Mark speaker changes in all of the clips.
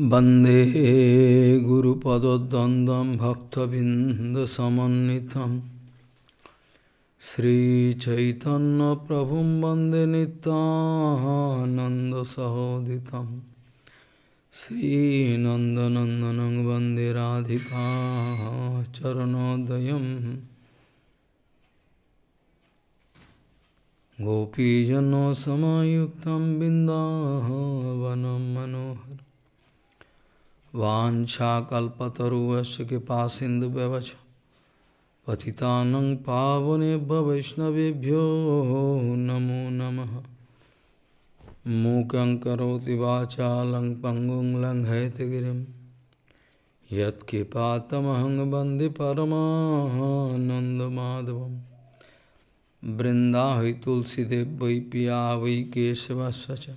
Speaker 1: वंदे वन्दे गुरुपदद्वन्द्वं भक्तबिन्दसमन्नितं श्रीचैतन्यप्रभुं वन्दे नितानन्दसहोदितं श्रीनन्दनन्दनं वन्दे राधिका गोपीजन सामुक्त बिन्दावनं मनोहर वाञ्छाकल्पतरुवश्च कृपा सिन्धुव्यवच पतितानं पावने वैष्णवभ्यो नमो नम मूक करोति वाचालं पङ्गुं लङ्घयतगिरिं यत्कृपातमहं वन्दे परमानन्दमाधवं वृन्दा वै तुलसीदेव वै पिया वै केशवस्य च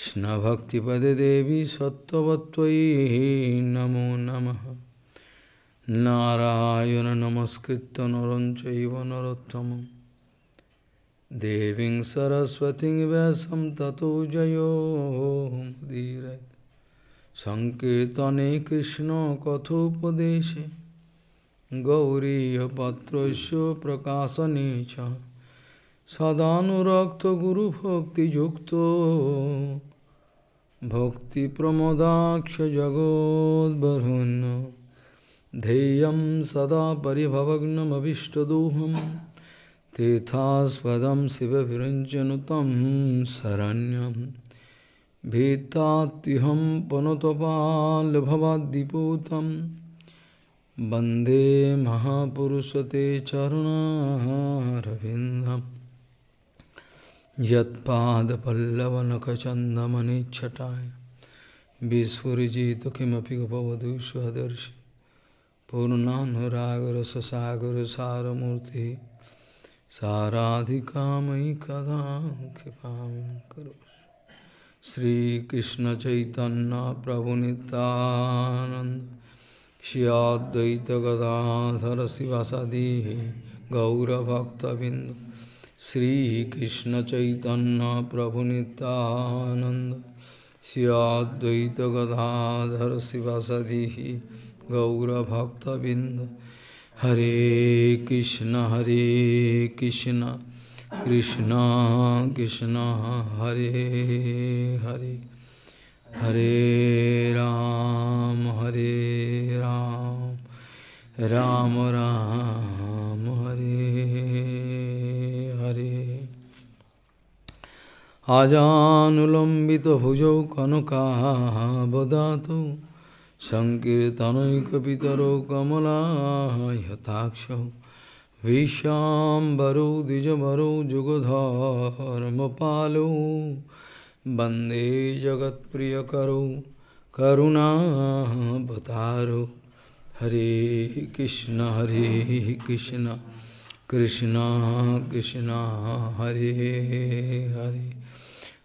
Speaker 1: Krishna-bhakti-pade devi sattvatvai namo namaha Narayana namaskritta naranchaiva narottamam Deving saraswati vyasam tato jayo mudirat Sankirtane Krishna kathopadeshe Gauriya patrasya prakasanecha Sadhanurakta guru bhakti yukto भक्ति प्रमोदाक्ष भोक्तिप्रमोदाक्षजगोद्बर्हुन् ध्येयं सदा परिभवग्नमभीष्टदोहं तीर्थास्पदं शिवभिरञ्जनुतं शरण्यं भीतात्युहं पुनतपाल्भवाद्दिपूतं वन्दे महापुरुष ते चरुणारविन्दम् यदपल्लवनखचंदमनिछटाए विस्फुजित किमपि गपवधु स्वदर्शी पूर्णानुरागर सागर सारमूर्ति साराधिका मयि कदा कृपा करो श्रीकृष्ण चैतन्य प्रभु नितानंद श्रियाद्वैत गदाधर गौरभक्तबिंदु श्री कृष्ण चैतन्य प्रभु नितानंद सियाद्वैत गधाधर शिवसदी गौरभक्तबिंद हरे कृष्ण हरे कृष्ण कृष्ण कृष्ण हरे हरे हरे राम हरे राम राम राम हरे, आजानुलंबित भुजौ कनकाबदातु संकीर्तनकर कमलायताक्ष विश्वाम्बरो द्विजरो जुगधर्म वंदे जगत्प्रियकरो करुणावतारो हरे कृष्ण हरे कृष्ण कृष्ण कृष्ण हरे हरे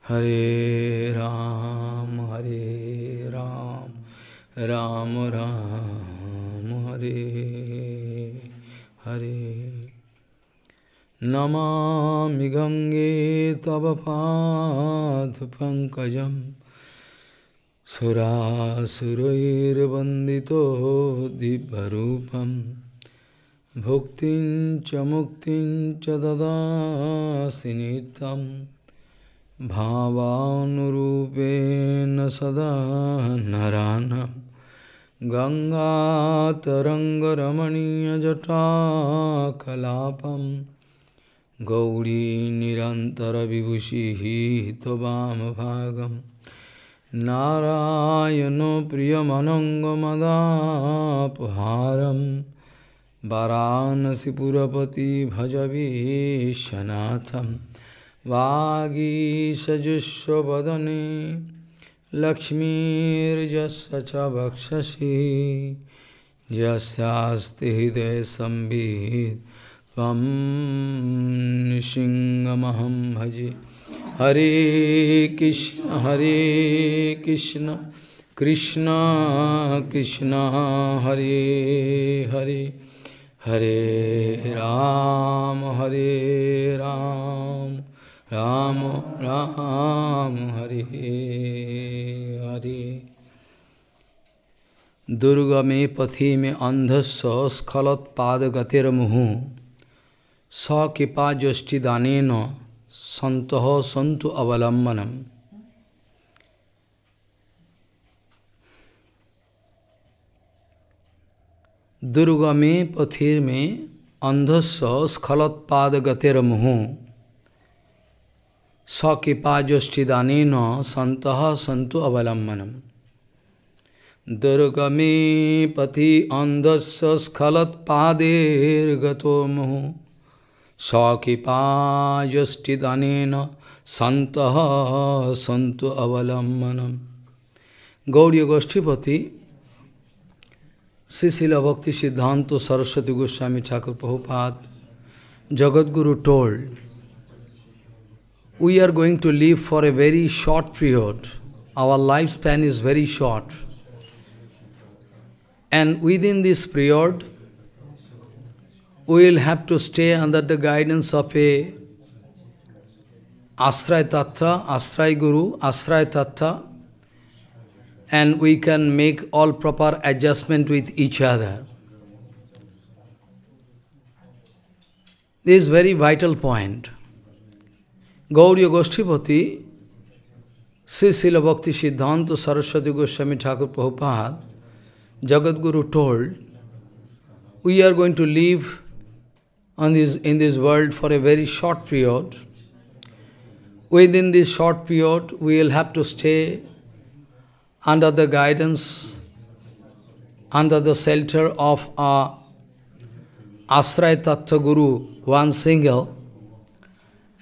Speaker 1: हरे राम हरे राम राम राम हरे हरे नमा गङ्गे तव पादपङ्कजं सुरासुरैर्वन्दितो दिव्यरूपं भुक्तिं च मुक्तिं च ददासि भावानुरूपेण सदा नरानं गङ्गातरङ्गरमणीयजटाकलापं गौरीनिरन्तरविभूषिः त्वमभागं नारायणो प्रियमनङ्गमदापहारं वाराणसीपुरपति भजवीशनाथम् वागीशजुष्वदने लक्ष्मीर्जस्य च भक्षसि हृदय संभीत भजे हरे कृष्ण हरे कृष्ण कृष्ण कृष्ण हरे हरे हरे राम हरे राम राम राम हरि हरे दुर्गमे पथि में अंधस्व स्खलत पादगतिर्मुहु सकृपा जोष्टिदान सत सन्तु अवलंबनम दुर्गमे पथिर में अंधस्व स्खलत पादगतिर्मुहु Sakipajostidaneno santaha santu avalammanam. Durgame pati andasya skalat pader gato muhu. Sakipajostidaneno santaha santu avalammanam. Gaudiya Goshtipati Sisila Bhakti Siddhanta Saraswati Goswami Thakur Prabhupada, Jagadguru told, we are going to live for a very short period. Our lifespan is very short. And within this period, we will have to stay under the guidance of a Asray Tattva, Asray Guru, Asray Tattva, and we can make all proper adjustment with each other. This is very vital point. Gauriya Goshtipati, Sisila Bhakti Siddhanta Saraswati Goswami Thakur Prabhupada, Jagadguru told, we are going to live on this, in this world for a very short period. Within this short period, we will have to stay under the guidance, under the shelter of our Asraya Tattva Guru, one single,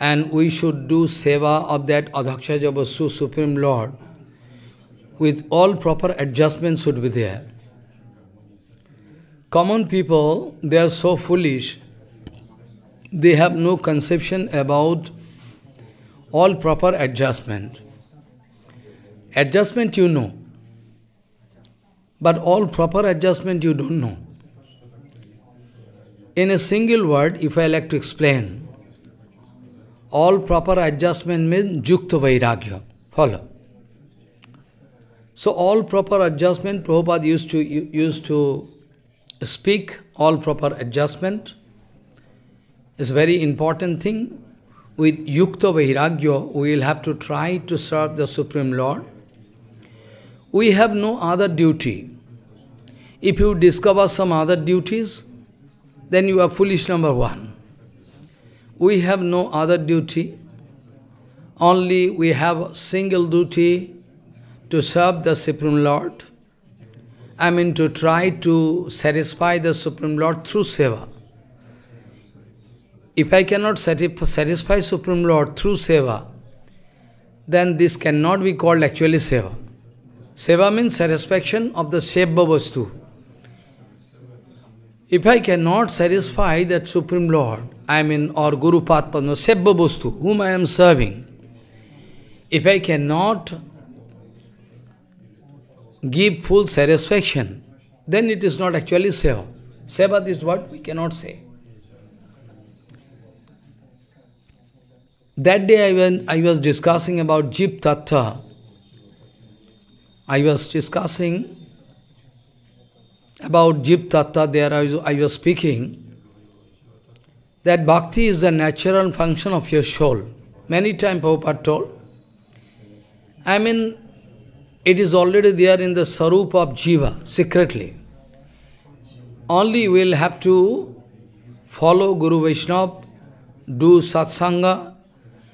Speaker 1: and we should do seva of that Adhakshaja Vasu, Supreme Lord, with all proper adjustments should be there. Common people, they are so foolish, they have no conception about all proper adjustment. Adjustment you know, but all proper adjustment you don't know. In a single word, if I like to explain, all proper adjustment means Jukta Vairagya. Follow. So all proper adjustment, Prabhupada used to, used to speak, all proper adjustment is very important thing. With Yukta Vairagya, we will have to try to serve the Supreme Lord. We have no other duty. If you discover some other duties, then you are foolish number one we have no other duty. Only we have single duty to serve the Supreme Lord. I mean to try to satisfy the Supreme Lord through seva. If I cannot satisfy Supreme Lord through seva, then this cannot be called actually seva. Seva means satisfaction of the seva vastu. If I cannot satisfy that Supreme Lord, I mean, or Guru Padma, Sebba Bostu, whom I am serving, if I cannot give full satisfaction, then it is not actually seva. Seva is what we cannot say. That day I, went, I was discussing about Jip Tattva. I was discussing about Jip Tattva, there I was, I was speaking, that bhakti is the natural function of your soul. Many times Prabhupada told. I mean, it is already there in the sarup of jiva, secretly. Only we will have to follow Guru Vaishnava, do satsanga,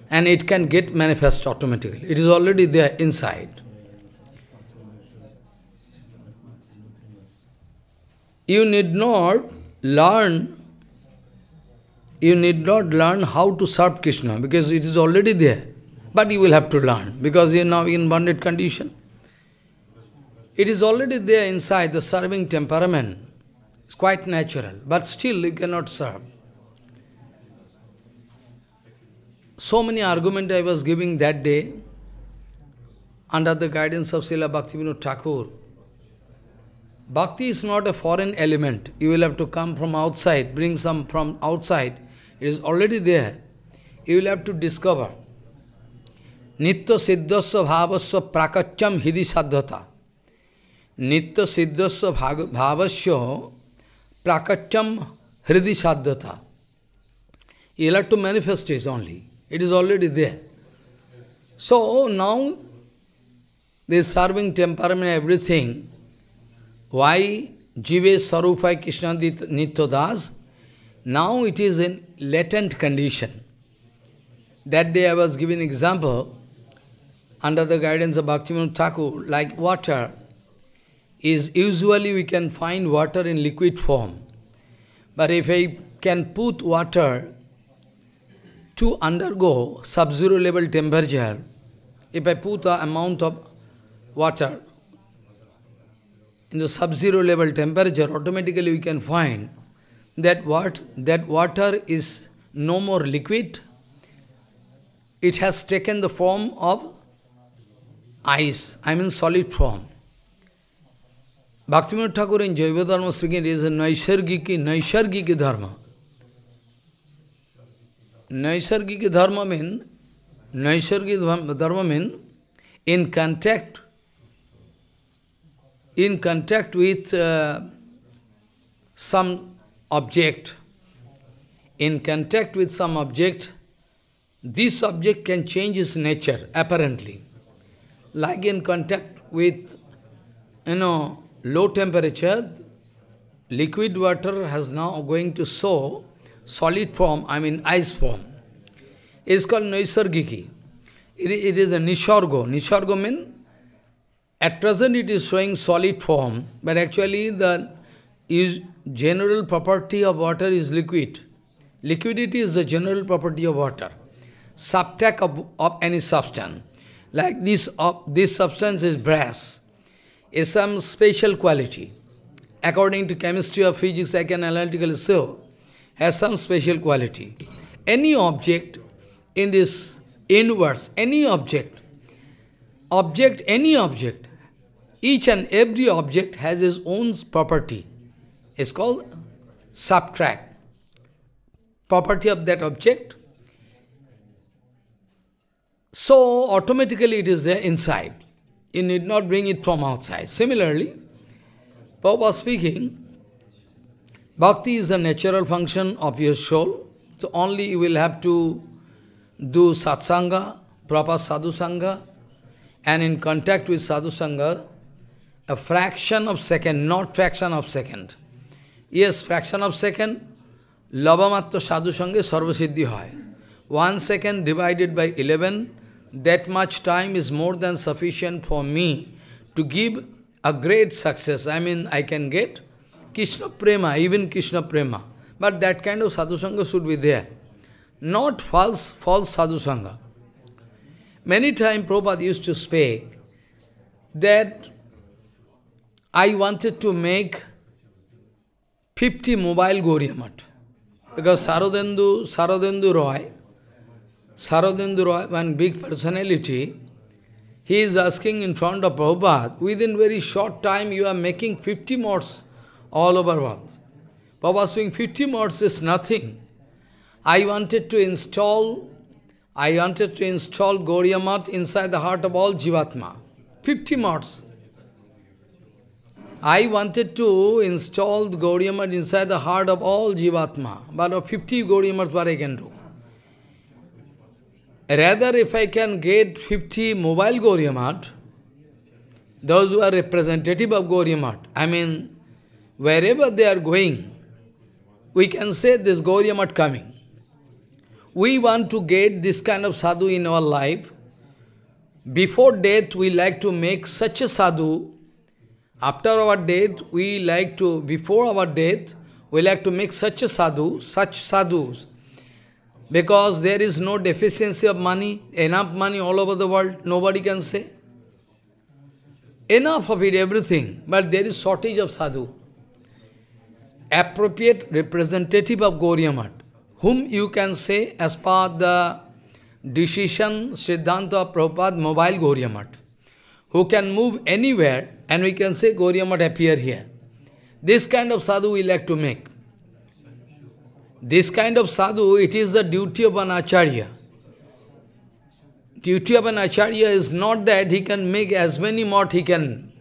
Speaker 1: and it can get manifest automatically. It is already there inside. You need not learn, you need not learn how to serve Krishna because it is already there. But you will have to learn because you are now in bonded condition. It is already there inside the serving temperament. It's quite natural, but still you cannot serve. So many arguments I was giving that day under the guidance of Srila No Thakur. Bhakti is not a foreign element. You will have to come from outside, bring some from outside. It is already there. You will have to discover. Nitya siddhasya bhavasya prakacham hidi sadhata. Nitya siddhasya bhavasya prakacham hridi sadhata. You will have to manifest it only. It is already there. So now, this serving temperament, everything, why Jive Sarupai Krishna Nitya Das? Now it is in latent condition. That day I was giving example under the guidance of Bhaktivinoda Thakur, like water is usually we can find water in liquid form. But if I can put water to undergo sub-zero level temperature, if I put the amount of water, in the sub-zero level temperature, automatically we can find that what that water is no more liquid. It has taken the form of ice, I mean solid form. Bhakti Thakur in Jaiva speaking is a Naisargiki, Naisargiki Dharma. Naisargiki Dharma means, Naisargiki Dharma means in contact in contact with uh, some object, in contact with some object, this object can change its nature, apparently. Like in contact with, you know, low temperature, liquid water has now going to show solid form, I mean ice form. It is called Naisargiki. It, it is a Nishargo. Nishargo means at present it is showing solid form, but actually the is general property of water is liquid. Liquidity is the general property of water. Subtract of, of any substance. Like this, of, this substance is brass. Is some special quality. According to chemistry or physics, I can analytically show, has some special quality. Any object in this inverse, any object object, any object, each and every object has its own property. It's called subtract. Property of that object. So automatically it is there inside. You need not bring it from outside. Similarly, Prabhupada speaking, Bhakti is a natural function of your soul. So only you will have to do satsanga, proper sangha, and in contact with sadhu sangha, a fraction of second, not fraction of second. Yes, fraction of second, lavamatta sadhu sangha sarvasiddhi hai. One second divided by 11, that much time is more than sufficient for me to give a great success. I mean, I can get Krishna Prema, even Krishna Prema. But that kind of sadhu sangha should be there. Not false, false sadhu sangha. Many times Prabhupada used to speak that I wanted to make 50 mobile Goryamat. Because Sarodendu, Sarodendu Roy, Sarodendu Roy, one big personality, he is asking in front of Prabhupada, within very short time you are making 50 mods all over world. Prabhupada saying 50 mods is nothing. I wanted to install I wanted to install Gauriya Math inside the heart of all Jivatma. 50 Maths. I wanted to install the Gauriya Math inside the heart of all Jivatma, but 50 Gauriya Maths what I can do. Rather, if I can get 50 mobile Gauriya Math, those who are representative of Gauriya Math, I mean, wherever they are going, we can say this Gauriya Math coming we want to get this kind of sadhu in our life. Before death, we like to make such a sadhu. After our death, we like to, before our death, we like to make such a sadhu, such sadhus. Because there is no deficiency of money, enough money all over the world, nobody can say. Enough of it, everything, but there is shortage of sadhu. Appropriate representative of Goryamat whom you can say as per the decision Siddhanta Prabhupada mobile Gauriamat, who can move anywhere and we can say Gauriamat appear here. This kind of sadhu we like to make. This kind of sadhu, it is the duty of an acharya. Duty of an acharya is not that he can make as many mot he can.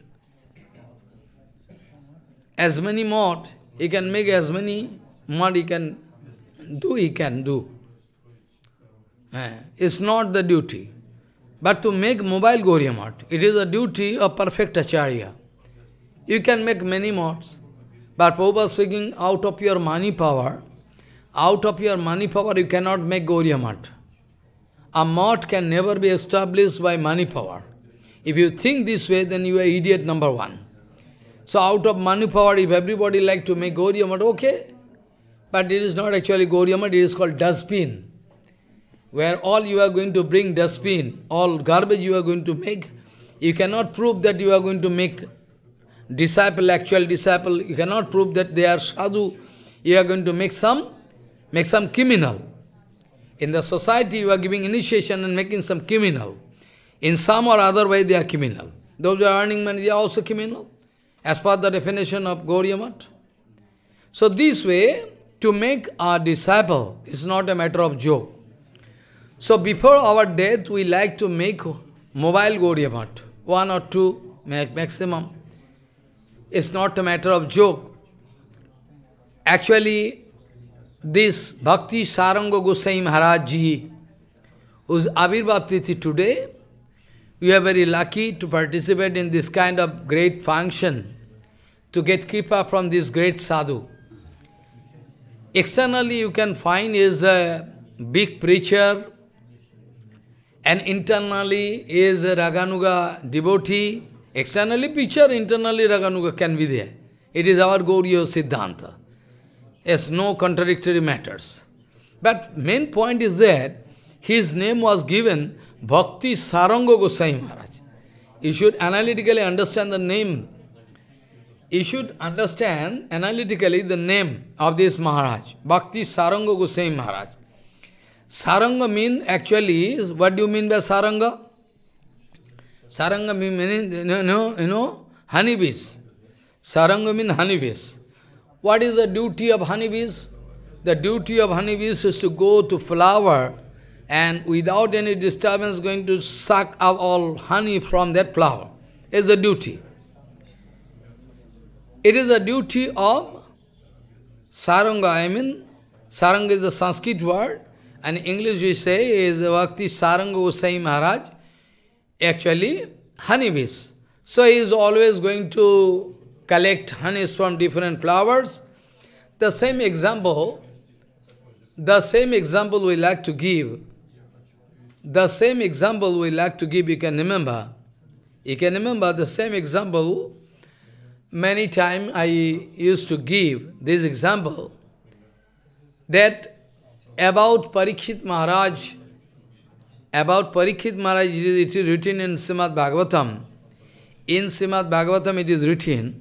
Speaker 1: As many mot, he can make as many mot he can do, he can do. Eh, it's not the duty. But to make mobile Gauriya it is a duty of perfect Acharya. You can make many mods, but Prabhupada speaking, out of your money power, out of your money power, you cannot make Gauriya A mod can never be established by money power. If you think this way, then you are idiot number one. So out of money power, if everybody like to make Gauriya okay, but it is not actually Gauriamat, it is called dustbin. Where all you are going to bring dustbin, all garbage you are going to make, you cannot prove that you are going to make disciple, actual disciple, you cannot prove that they are sadhu, you are going to make some, make some criminal. In the society you are giving initiation and making some criminal. In some or other way they are criminal. Those who are earning money, they are also criminal, as per the definition of Gauriamat. So this way, to make a disciple is not a matter of joke. So before our death, we like to make mobile Gaudiya one or two maximum. It's not a matter of joke. Actually, this Bhakti Saranga Gosai Maharaj Ji, whose Abhirbhav today, we are very lucky to participate in this kind of great function, to get kripa from this great sadhu. Externally you can find is a big preacher and internally is a Raganuga devotee. Externally preacher, internally Raganuga can be there. It is our Gauriya Siddhanta. Yes, no contradictory matters. But main point is that his name was given Bhakti Saranga Gosai Maharaj. You should analytically understand the name you should understand analytically the name of this Maharaj, Bhakti Saranga Goswami Maharaj. Saranga means actually, what do you mean by Saranga? Saranga means, you know, you know honeybees. Saranga means honeybees. What is the duty of honeybees? The duty of honeybees is to go to flower and without any disturbance going to suck up all honey from that flower. Is the duty. It is the duty of Saranga, I mean, Saranga is a Sanskrit word, and English we say is "vakti Saranga Usai Maharaj, actually honeybees. So he is always going to collect honeys from different flowers. The same example, the same example we like to give, the same example we like to give, you can remember. You can remember the same example many times I used to give this example that about Parikshit Maharaj, about Parikshit Maharaj, it is written in Srimad Bhagavatam. In Srimad Bhagavatam, it is written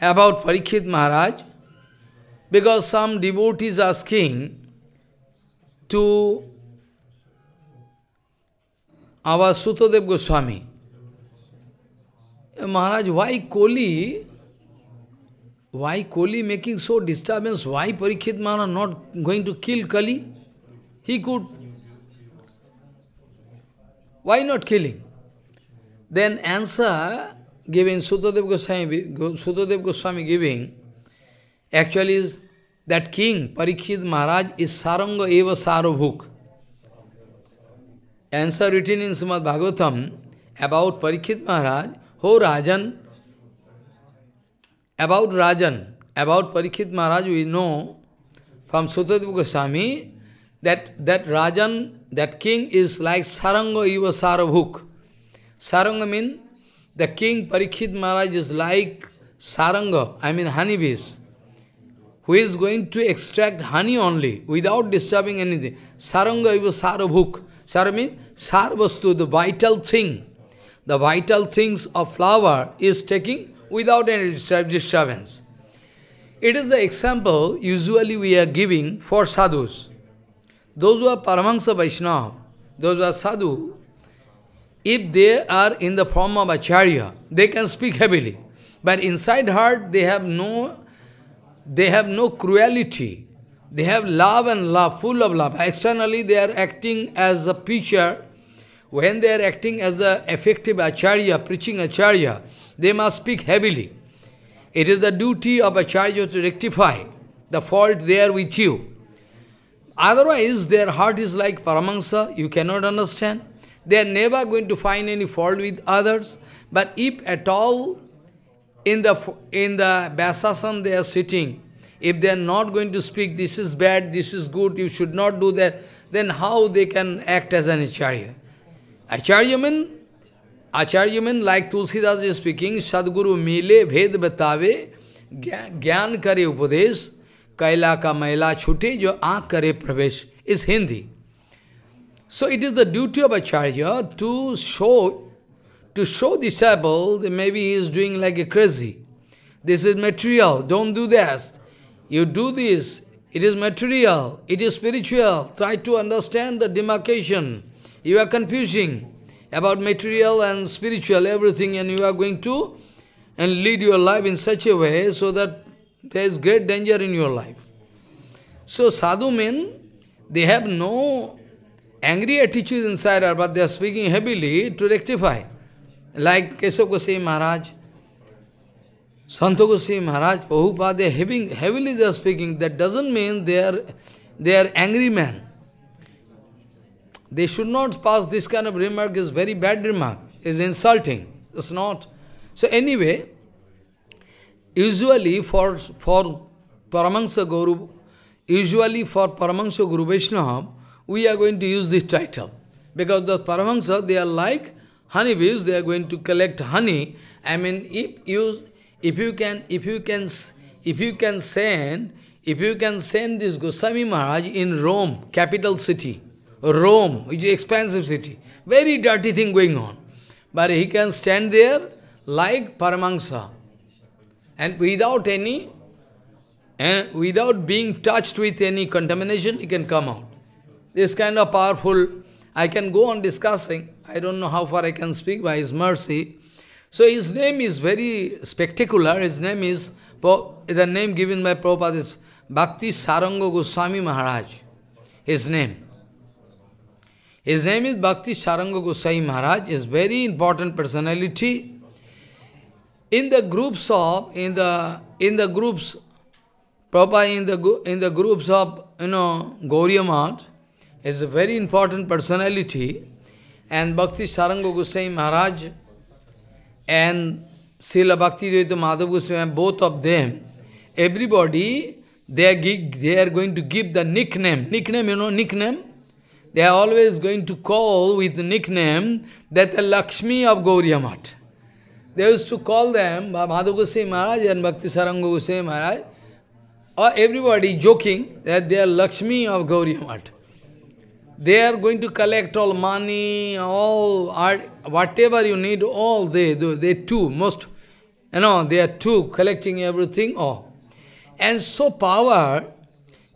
Speaker 1: about Parikshit Maharaj because some devotees asking to our Sutodev Goswami Maharaj, why Koli, why Koli making so disturbance? Why Parikshit Maharaj not going to kill Kali? He could. Why not killing? Then answer given, Sutadev Goswami, Sutadev Goswami giving, actually is that king, Parikshit Maharaj, is Saranga Eva Sarabhuk. Answer written in Srimad Bhagavatam about Parikshit Maharaj, Ho Rajan, about Rajan, about Parikshit Maharaj, we know from Sutadeva Goswami that, that Rajan, that king is like Saranga Iva Sarabhuk. Saranga means the king Parikshit Maharaj is like Saranga, I mean honeybees, who is going to extract honey only without disturbing anything. Saranga Iva Sarabhuk. Sar means Sarvastu, the vital thing the vital things of flower is taking without any disturbance. It is the example usually we are giving for sadhus. Those who are Paramahansa Vaishnava, those who are sadhu, if they are in the form of acharya, they can speak heavily. But inside heart, they have no, they have no cruelty. They have love and love, full of love. Externally, they are acting as a preacher when they are acting as an effective acharya, preaching acharya, they must speak heavily. It is the duty of acharya to rectify the fault there with you. Otherwise, their heart is like paramanga. you cannot understand. They are never going to find any fault with others. But if at all in the in the Vyasasana they are sitting, if they are not going to speak, this is bad, this is good, you should not do that, then how they can act as an acharya? Acharya mean? Acharya mean like Tulsidas is speaking, Sadguru mile ved batave, gyan kare upadesh, kaila ka maila chute, jo aak kare pravesh, is Hindi. So it is the duty of Acharya to show, to show disciple that maybe he is doing like a crazy. This is material, don't do this. You do this, it is material, it is spiritual. Try to understand the demarcation. You are confusing about material and spiritual, everything, and you are going to and lead your life in such a way so that there is great danger in your life. So sadhu men, they have no angry attitude inside but they are speaking heavily to rectify. Like Kesav Goswami Maharaj, Santo Goswami Maharaj, Prabhupada, they having, heavily they are speaking. That doesn't mean they are, they are angry men. They should not pass this kind of remark, is very bad remark, is insulting. It's not. So anyway, usually for, for Paramahansa Guru, usually for Paramahansa Guru Vaishnava, we are going to use this title. Because the Paramahansa, they are like honeybees, they are going to collect honey. I mean, if you, if you can, if you can, if you can send, if you can send this Goswami Maharaj in Rome, capital city, Rome, which is expensive city. Very dirty thing going on. But he can stand there like Paramahansa. And without any, and without being touched with any contamination, he can come out. This kind of powerful, I can go on discussing. I don't know how far I can speak by his mercy. So his name is very spectacular. His name is, the name given by Prabhupada is Bhakti Saranga Goswami Maharaj. His name. His name is Bhakti Saranga Goswami Maharaj, is very important personality. In the groups of, in the, in the groups, Prabhupada in the, in the groups of, you know, Gauriya is a very important personality. And Bhakti Saranga Goswami Maharaj and Srila Bhakti Devi Madhav Goswami, both of them, everybody, they are, they are going to give the nickname. Nickname, you know, nickname? They are always going to call with the nickname that the Lakshmi of Gauriamat. They used to call them Madhu Goswami Maharaj and Bhakti Saranga Goswami Maharaj or everybody joking that they are Lakshmi of Gauriamat. They are going to collect all money, all art, whatever you need, all they do. They too, most, you know, they are too collecting everything. Oh. And so power,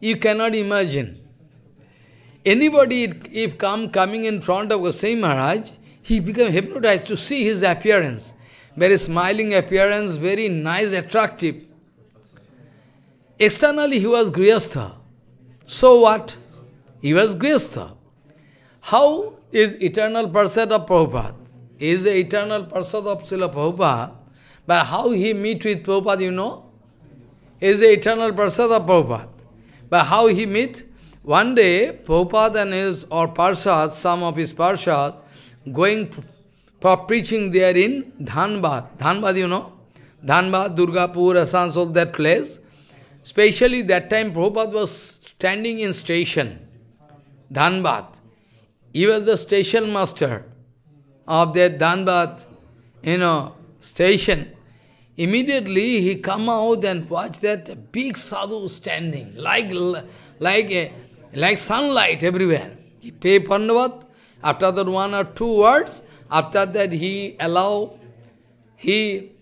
Speaker 1: you cannot imagine anybody if come coming in front of Goswami Maharaj, he become hypnotized to see his appearance. Very smiling appearance, very nice, attractive. Externally he was Grihastha. So what? He was Grihastha. How is eternal person of Prabhupada? He is the eternal person of Srila Prabhupada. But how he meet with Prabhupada, you know? He is the eternal person of Prabhupada. But how he meet? One day, Prabhupada and his, or Parshad, some of his Parshad, going for preaching there in Dhanbad. Dhanbad, you know? Dhanbad, Durgapur, Asansol, that place. Especially that time, Prabhupada was standing in station, Dhanbad. He was the station master of that Dhanbad, you know, station. Immediately he come out and watch that big sadhu standing, like, like a, like sunlight everywhere. He pay Pandavat, after that one or two words, after that he allow, he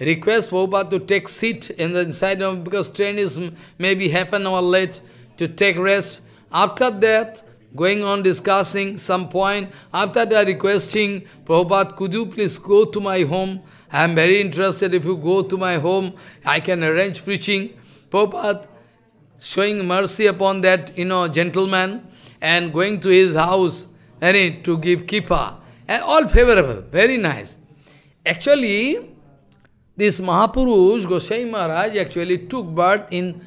Speaker 1: request Prabhupada to take seat in the inside of, because train is maybe half an hour late, to take rest. After that, going on discussing some point, after that requesting, Prabhupada, could you please go to my home? I am very interested if you go to my home, I can arrange preaching. Prabhupada showing mercy upon that, you know, gentleman and going to his house and eh, to give kippa. And all favorable, very nice. Actually, this Mahapurush, Gosai Maharaj, actually took birth in,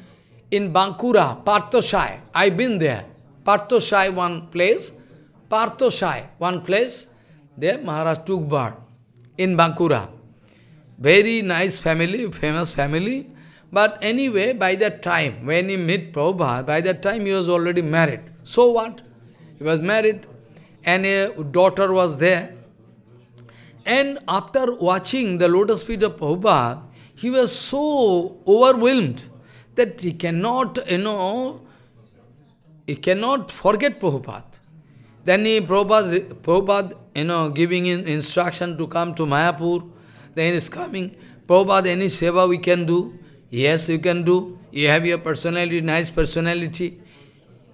Speaker 1: in Bankura, Partoshai. I've been there. Partoshai, one place. Partoshai, one place. There Maharaj took birth in Bankura. Very nice family, famous family. But anyway, by that time, when he met Prabhupada, by that time he was already married. So what? He was married and a daughter was there. And after watching the lotus feet of Prabhupada, he was so overwhelmed that he cannot, you know, he cannot forget Prabhupada. Then he, Prabhupada, Prabhupada, you know, giving him instruction to come to Mayapur. Then is coming. Prabhupada, any seva we can do. Yes, you can do. You have your personality, nice personality.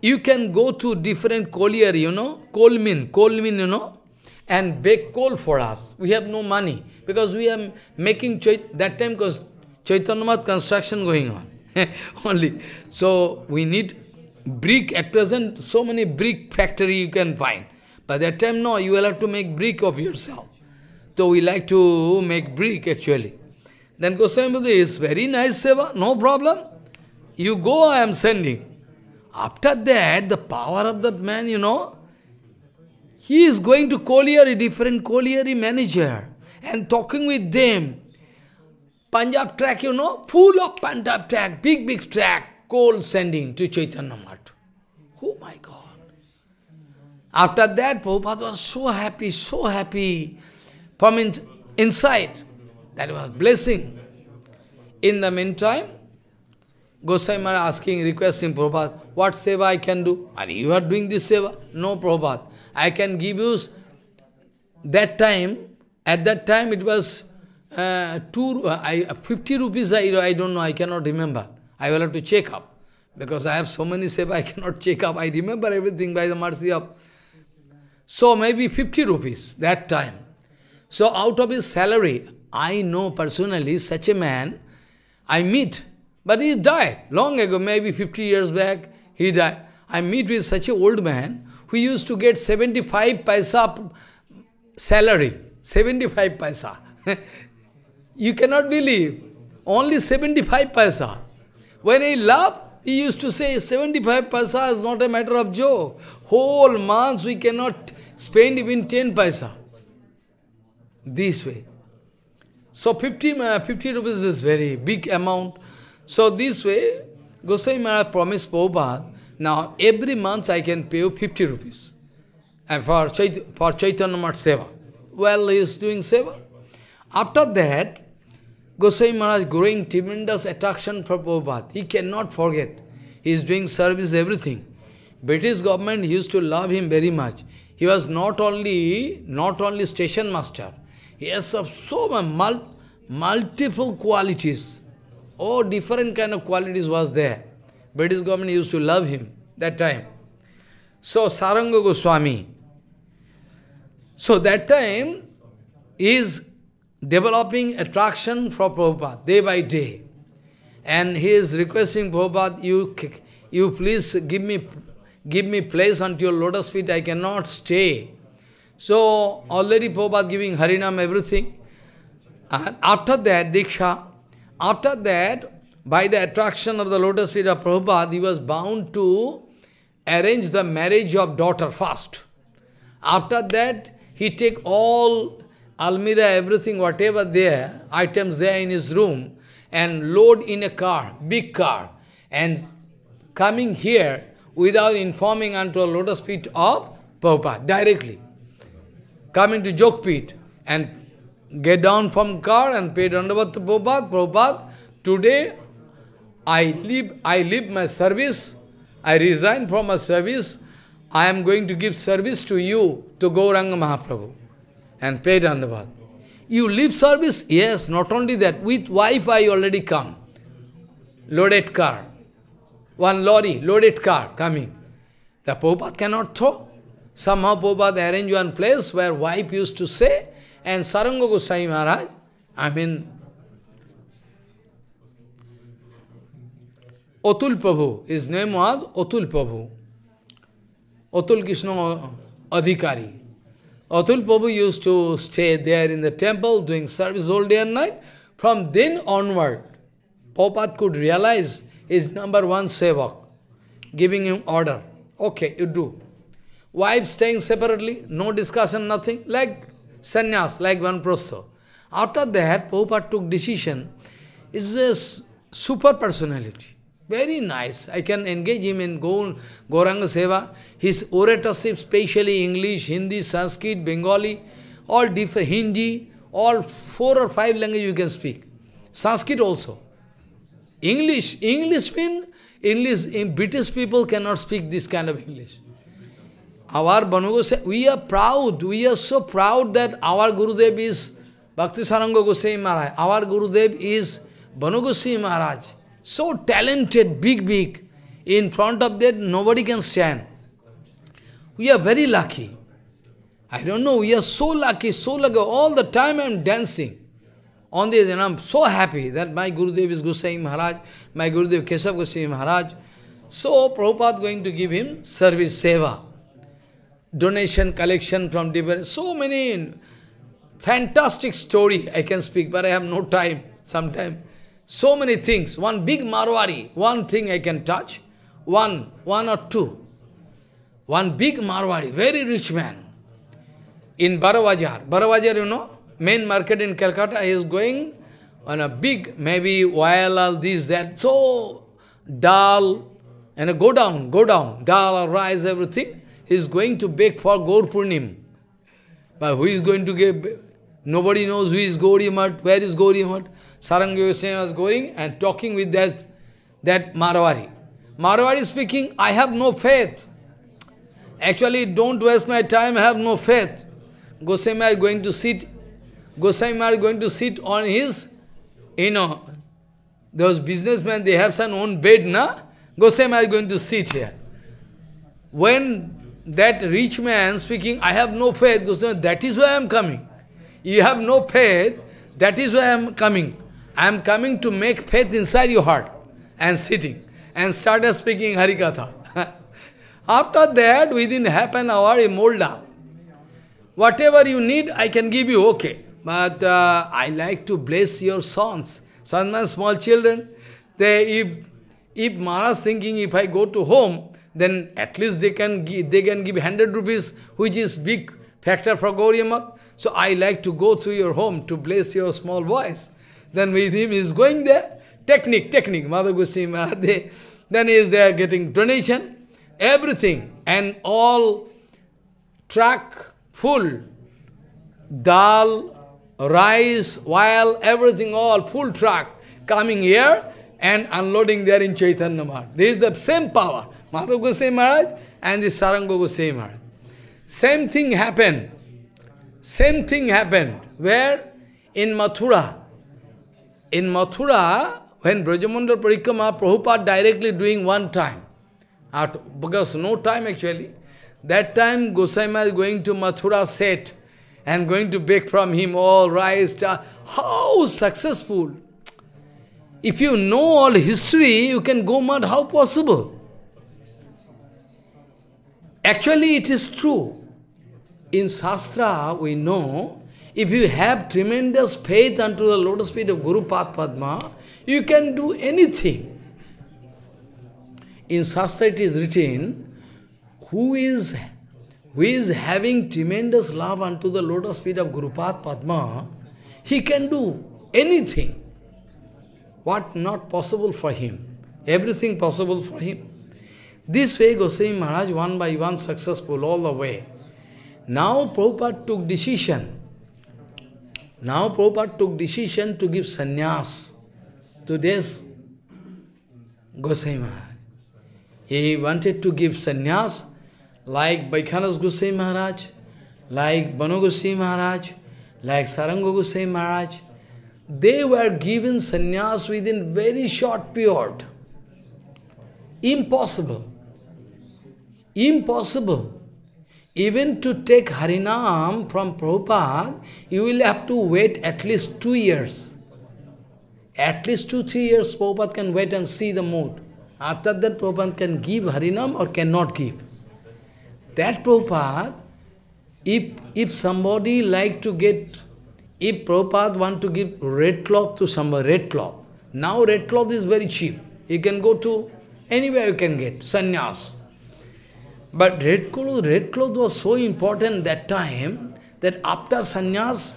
Speaker 1: You can go to different collier, you know, coal mine, coal mine, you know, and bake coal for us. We have no money because we are making, that time because Chaitanya construction going on. only. So we need brick at present, so many brick factory you can find. By that time, no, you will have to make brick of yourself. So we like to make brick actually. Then Goswami is very nice seva, no problem. You go, I am sending. After that, the power of that man, you know, he is going to colliery, different colliery manager, and talking with them. Punjab track, you know, full of Punjab track, big, big track, coal sending to Chaitanya Math. Oh my God. After that, Prabhupada was so happy, so happy from in inside. That was blessing. In the meantime, Gosai Maharaj asking, requesting Prabhupada, what seva I can do? you are doing this seva? No, Prabhupada. I can give you that time, at that time it was uh, two, uh, I, 50 rupees, I, I don't know, I cannot remember. I will have to check up. Because I have so many seva, I cannot check up. I remember everything by the mercy of... So maybe 50 rupees that time. So out of his salary, I know personally such a man, I meet, but he died long ago, maybe 50 years back, he died. I meet with such an old man who used to get 75 paisa salary, 75 paisa. you cannot believe, only 75 paisa. When he laugh, he used to say 75 paisa is not a matter of joke. Whole months we cannot spend even 10 paisa. This way. So 50, uh, 50 rupees is very big amount. So this way, Goswami Maharaj promised Prabhupada, now every month I can pay you 50 rupees and uh, for, Chait for Chaitanya Math Seva. Well, he is doing Seva. After that, Goswami Maharaj growing tremendous attraction for Prabhupada. He cannot forget. He is doing service, everything. British government used to love him very much. He was not only, not only station master, he has of so many multiple qualities. All different kind of qualities was there. British government used to love him that time. So Saranga Goswami. So that time is developing attraction for Prabhupada day by day. And he is requesting Prabhupada, you, you please give me, give me place unto your lotus feet, I cannot stay. So already Prabhupada giving Harinam everything. And after that, Diksha, after that, by the attraction of the lotus feet of Prabhupada, he was bound to arrange the marriage of daughter first. After that, he take all almirah, everything, whatever there, items there in his room, and load in a car, big car, and coming here without informing unto a lotus feet of Prabhupada directly come into Jokpit and get down from car and pay Dandavat to Prabhupada, Prabhupada, today I leave, I leave my service, I resign from my service, I am going to give service to you, to Gauranga Mahaprabhu, and pay Dandavat. You leave service? Yes, not only that, with wife I already come. Loaded car. One lorry, loaded car coming. The Prabhupada cannot throw. Somehow Prabhupada arranged one place where wife used to say, and Saranga Goswami Maharaj, I mean, Otul Prabhu, his name was Otul Prabhu. Otul Krishna Adhikari. Otul Prabhu used to stay there in the temple doing service all day and night. From then onward, Prabhupada could realize his number one sevak, giving him order. Okay, you do wife staying separately, no discussion, nothing, like sannyas, like Vanprastha. After that, Prabhupada took decision, is a super personality, very nice. I can engage him in Gauranga Seva. His oratorship, especially English, Hindi, Sanskrit, Bengali, all different, Hindi, all four or five languages you can speak. Sanskrit also. English, English means English, British people cannot speak this kind of English. Our Banu Goswami, we are proud, we are so proud that our Gurudev is Bhakti Saranga Goswami Maharaj. Our Gurudev is Banu Goswami Maharaj. So talented, big, big. In front of that, nobody can stand. We are very lucky. I don't know, we are so lucky, so lucky. All the time I am dancing on this and I am so happy that my Gurudev is Goswami Maharaj, my Gurudev Keshav Goswami Maharaj. So Prabhupada is going to give him service, seva. donation collection from different, so many fantastic story I can speak, but I have no time sometime. So many things, one big Marwari, one thing I can touch, one, one or two. One big Marwari, very rich man, in Barawajar. Barawajar, you know, main market in Calcutta, he is going on a big, maybe all this, that, so dal, and go down, go down, dal, rise everything. He is going to beg for Gaur Purnim. But who is going to give? Nobody knows who is Gauri Mat, where is Gauri Mat. Saranga was going and talking with that, that Marwari. Marwari speaking, I have no faith. Actually, don't waste my time, I have no faith. Goswami is going to sit, Goswami is going to sit on his, you know, those businessmen, they have some own bed, na? Goswami is going to sit here. When that rich man speaking, I have no faith, Goswami, that is why I am coming. You have no faith, that is why I am coming. I am coming to make faith inside your heart and sitting and started speaking Harikatha. After that, within half an hour, he molda. Whatever you need, I can give you, okay. But uh, I like to bless your sons, sons and small children. They, if, if Maharaj thinking, if I go to home, then at least they can give, they can give 100 rupees, which is big factor for Gauriamat. So I like to go to your home to bless your small boys. Then with him is going there. Technique, technique, Mother Goswami Mahadev. Then he is there getting donation, everything. And all truck full, dal, rice, oil, everything all, full truck coming here and unloading there in Chaitanya Mahaprabhu. This is the same power. Madhav Goswami Maharaj and the Saranga Goswami Maharaj. Same thing happened. Same thing happened. Where? In Mathura. In Mathura, when Brajamundra Parikrama, Prabhupada directly doing one time. After, because no time actually. That time Gosaima is going to Mathura set and going to beg from him all rice. How successful! If you know all history, you can go mad. How possible? Actually, it is true. In Shastra, we know, if you have tremendous faith unto the lotus feet of Guru Pad Padma, you can do anything. In Shastra, it is written, who is, who is having tremendous love unto the lotus feet of Guru Pad Padma, he can do anything. What not possible for him? Everything possible for him. This way Goswami Maharaj one by one successful all the way. Now Prabhupada took decision. Now Prabhupada took decision to give sannyas to this Goswami Maharaj. He wanted to give sannyas like Vaikhanas Goswami Maharaj, like Banu Goswami Maharaj, like Saranga Goswami Maharaj. They were given sannyas within very short period. Impossible. Impossible. Even to take Harinam from Prabhupada, you will have to wait at least two years. At least two, three years Prabhupada can wait and see the mood. After that Prabhupada can give Harinam or cannot give. That Prabhupada, if, if somebody like to get, if Prabhupada want to give red cloth to somebody, red cloth. Now red cloth is very cheap. You can go to anywhere you can get, sannyas. But red cloth, red cloth was so important that time that after sannyas,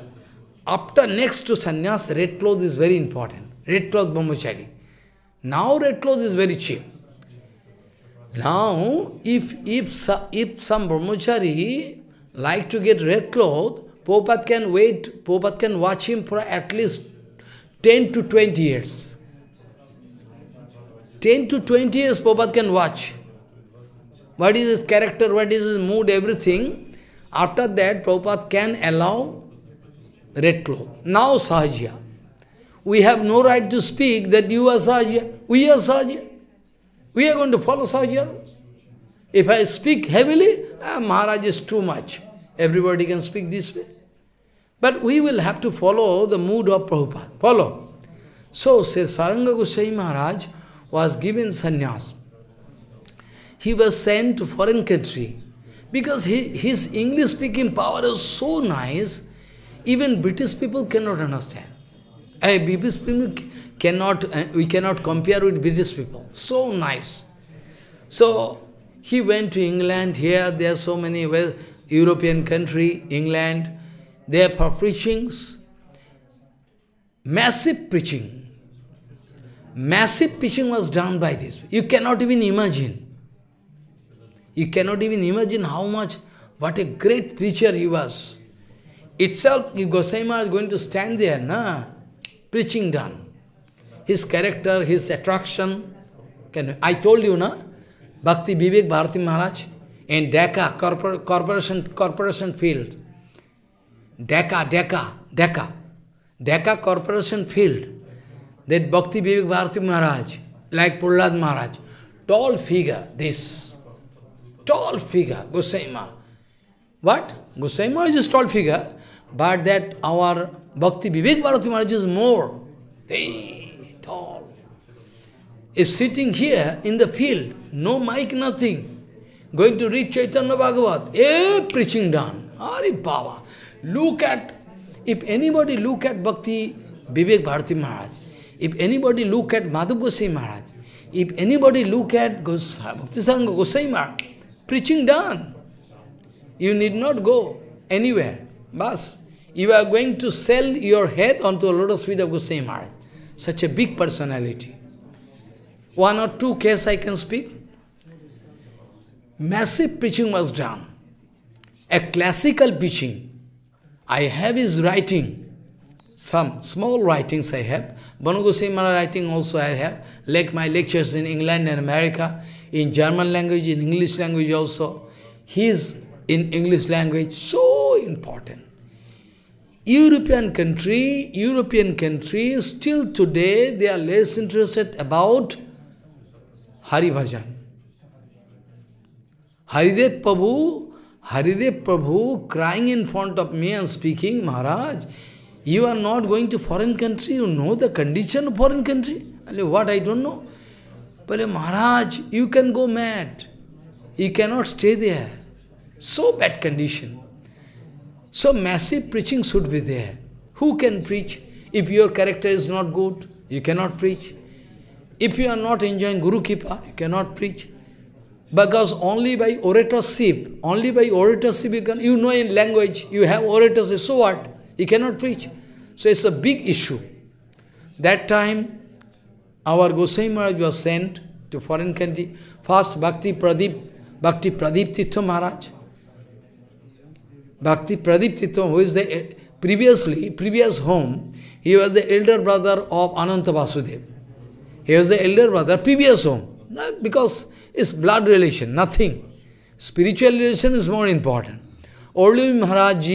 Speaker 1: after next to sannyas, red cloth is very important. Red cloth brahmachari. Now red cloth is very cheap. Now, if, if, if some brahmachari like to get red cloth, Prabhupada can wait, Prabhupada can watch him for at least 10 to 20 years. 10 to 20 years Prabhupada can watch what is his character, what is his mood, everything. After that, Prabhupada can allow red cloth. Now Sahajya. We have no right to speak that you are Sahajya, we are Sahajya. We are going to follow Sahajya If I speak heavily, ah, Maharaj is too much. Everybody can speak this way. But we will have to follow the mood of Prabhupada. Follow. So, Sir Saranga Goswami Maharaj was given sannyas he was sent to foreign country because he, his English-speaking power is so nice, even British people cannot understand. Uh, British people cannot, uh, we cannot compare with British people. So nice. So, he went to England, here there are so many well, European country, England, there for preachings, massive preaching. Massive preaching was done by this. You cannot even imagine. You cannot even imagine how much, what a great preacher he was. Itself, if is going to stand there, na, preaching done. His character, his attraction. Can, I told you, na, Bhakti Vivek Bharati Maharaj in Dhaka, corpor, corporation, corporation field. Dhaka, Dhaka, Dhaka. Dhaka corporation field. That Bhakti Vivek Bharati Maharaj, like Prahlad Maharaj, tall figure, this tall figure, Gosaima. What? Gosaima is a tall figure, but that our Bhakti Vivek Bharati Maharaj is more hey, tall. If sitting here in the field, no mic, nothing, going to read Chaitanya Bhagavat, A preaching done. Hari Baba. Look at, if anybody look at Bhakti Vivek Bharati Maharaj, if anybody look at Madhav Gosai Maharaj, if anybody look at Gosai, Bhakti Saranga Gosai Maharaj, Preaching done. You need not go anywhere. Bas, you are going to sell your head onto a lotus feet of Goswami Maharaj. Such a big personality. One or two case I can speak. Massive preaching was done. A classical preaching. I have his writing. Some small writings I have. Banu Goswami Maharaj writing also I have. Like my lectures in England and America in German language, in English language also. He is in English language so important. European country, European countries still today they are less interested about Hari Bhajan. Haridev Prabhu, Haridev Prabhu crying in front of me and speaking, Maharaj, you are not going to foreign country, you know the condition of foreign country. I mean, what I don't know. But Maharaj, you can go mad. You cannot stay there. So bad condition. So massive preaching should be there. Who can preach? If your character is not good, you cannot preach. If you are not enjoying Guru Kipa, you cannot preach. Because only by oratorship, only by oratorship you can, you know in language, you have oratorship, so what? You cannot preach. So it's a big issue. That time, our Goswami Maharaj was sent to foreign country. First, Bhakti Pradip Bhakti Pradip Tito Maharaj. Bhakti Pradip Tito, who is the previously, previous home, he was the elder brother of Ananta Vasudev. He was the elder brother, previous home. Because it's blood relation, nothing. Spiritual relation is more important. Olvi Maharaj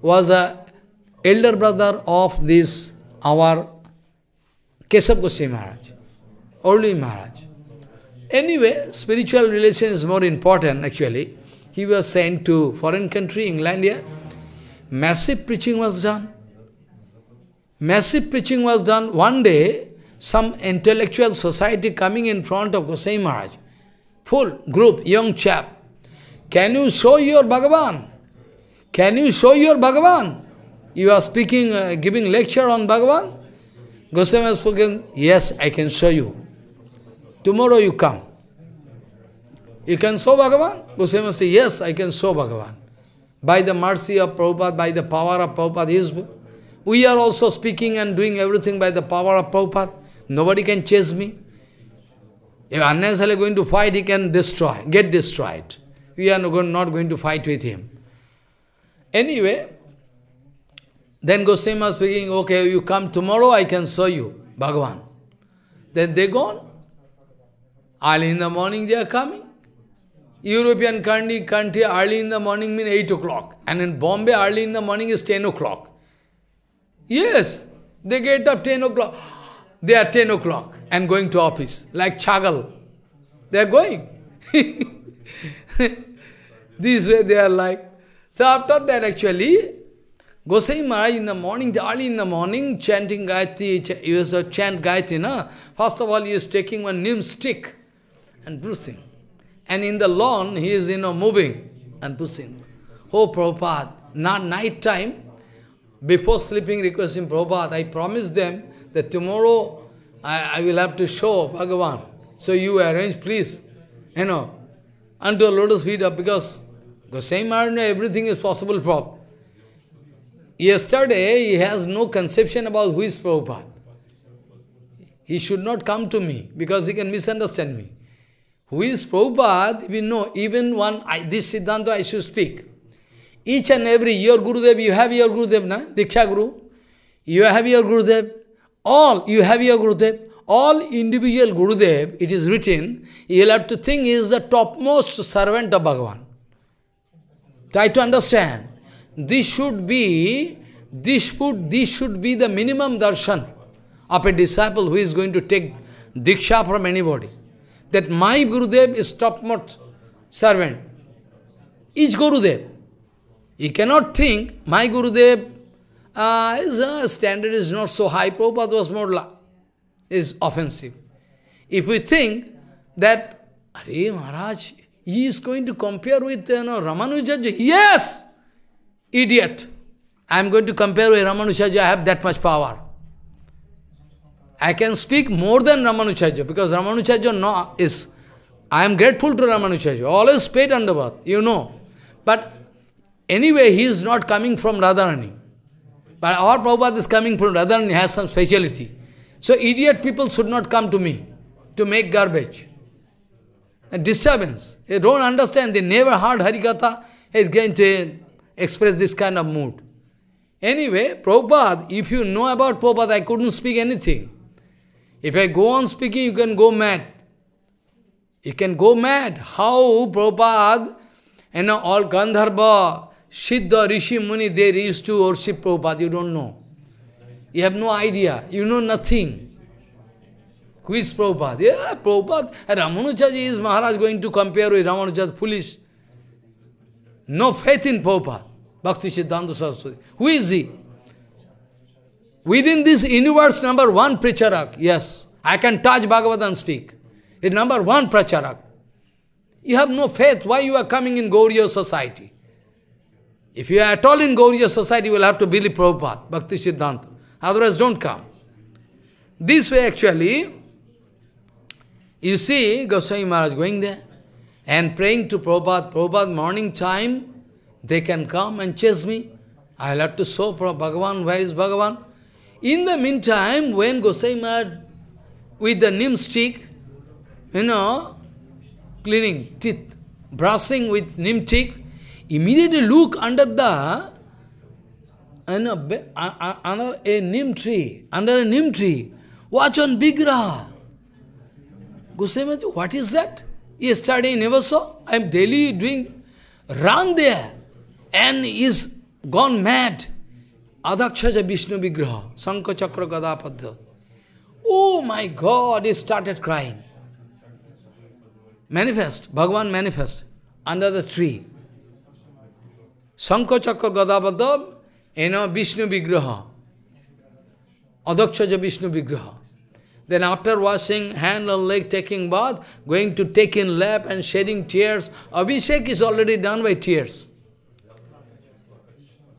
Speaker 1: was a elder brother of this, our Kesab Goswami Maharaj early Maharaj. Anyway, spiritual relation is more important actually. He was sent to foreign country, England here. Massive preaching was done. Massive preaching was done. One day, some intellectual society coming in front of Gosai Maharaj. Full group, young chap. Can you show your Bhagavan? Can you show your Bhagavan? You are speaking, uh, giving lecture on Bhagavan? Goswami has spoken. yes, I can show you. Tomorrow you come. You can show Bhagavan? Goswami say, yes, I can show Bhagavan. By the mercy of Prabhupada, by the power of Prabhupada, is, we are also speaking and doing everything by the power of Prabhupada. Nobody can chase me. If unnecessarily going to fight, he can destroy, get destroyed. We are not going to fight with him. Anyway, then Goswami is speaking, okay, you come tomorrow, I can show you, Bhagavan. Then they gone. Early in the morning they are coming. European country, country early in the morning means 8 o'clock. And in Bombay early in the morning is 10 o'clock. Yes, they get up 10 o'clock. They are 10 o'clock and going to office, like Chagal. They are going. this way they are like. So after that actually, Gosai Maharaj in the morning, early in the morning, chanting Gayatri, you ch chant Gayatri, na? First of all, he is taking one neem stick and bruising. And in the lawn, he is, you know, moving and bruising. Oh, Prabhupada, not night time, before sleeping, requesting Prabhupada, I promised them that tomorrow I, I will have to show Bhagavan. So you arrange, please, you know, unto a lotus feet up, because Goswami Maharaj, everything is possible for. Yesterday, he has no conception about who is Prabhupada. He should not come to me, because he can misunderstand me. Who is Prabhupada, we know, even one, I, this Siddhanta I should speak. Each and every, your Gurudev, you have your Gurudev, na? Diksha Guru. You have your Gurudev. All, you have your Gurudev. All individual Gurudev, it is written, you'll have to think he is the topmost servant of Bhagavan. Try to understand. This should be, this should, this should be the minimum darshan of a disciple who is going to take Diksha from anybody that my Gurudev is topmost servant, guru Gurudev. You cannot think, my Gurudev, uh, his uh, standard is not so high, Prabhupada was more la is offensive. If we think that, Are Maharaj, he is going to compare with you know, Ramanujaja, yes, idiot. I am going to compare with Ramanujaja, I have that much power. I can speak more than Ramanujarya because Ramanuja no, is, I am grateful to Ramanujarya, always paid Andavat, you know. But anyway, he is not coming from Radharani. But our Prabhupada is coming from Radharani, has some speciality. So idiot people should not come to me to make garbage. A disturbance. They don't understand, they never heard Harikatha, is going to express this kind of mood. Anyway, Prabhupada, if you know about Prabhupada, I couldn't speak anything. If I go on speaking, you can go mad. You can go mad. How Prabhupada, and all Gandharva, Siddha, Rishi, Muni, they used to worship Prabhupada. You don't know. You have no idea. You know nothing. Who is Prabhupada? Yeah, Prabhupada. Ramanujaji is Maharaj going to compare with Ramanujaji, foolish. No faith in Prabhupada. Bhakti Siddhanta Saraswati. Who is he? Within this universe, number one Pracharak, yes, I can touch Bhagavad and speak. It's number one Pracharak. You have no faith, why you are coming in Gauriya society? If you are at all in Gauriya society, you will have to believe Prabhupada, Bhakti Siddhanta. Otherwise, don't come. This way, actually, you see Goswami Maharaj going there and praying to Prabhupada. Prabhupada, morning time, they can come and chase me. I'll have to show Bhagavan, where is Bhagavan? In the meantime, when Gosai Maharaj with the neem stick, you know, cleaning teeth, brushing with neem stick, immediately look under the under a, nim neem tree, under a neem tree, watch on Bigra. Gosai Maharaj, what is that? Yesterday never saw. I am daily doing, run there and is gone mad. Adakshaja Vishnu Vigraha, Sanka Chakra Gadapadha. Oh my God, he started crying. Manifest, Bhagavan manifest under the tree. Sanka Chakra Gadapadha, you know, Vishnu Vigraha. Adakshaja Vishnu Vigraha. Then after washing hand and leg, taking bath, going to take in lap and shedding tears, Abhishek is already done by tears.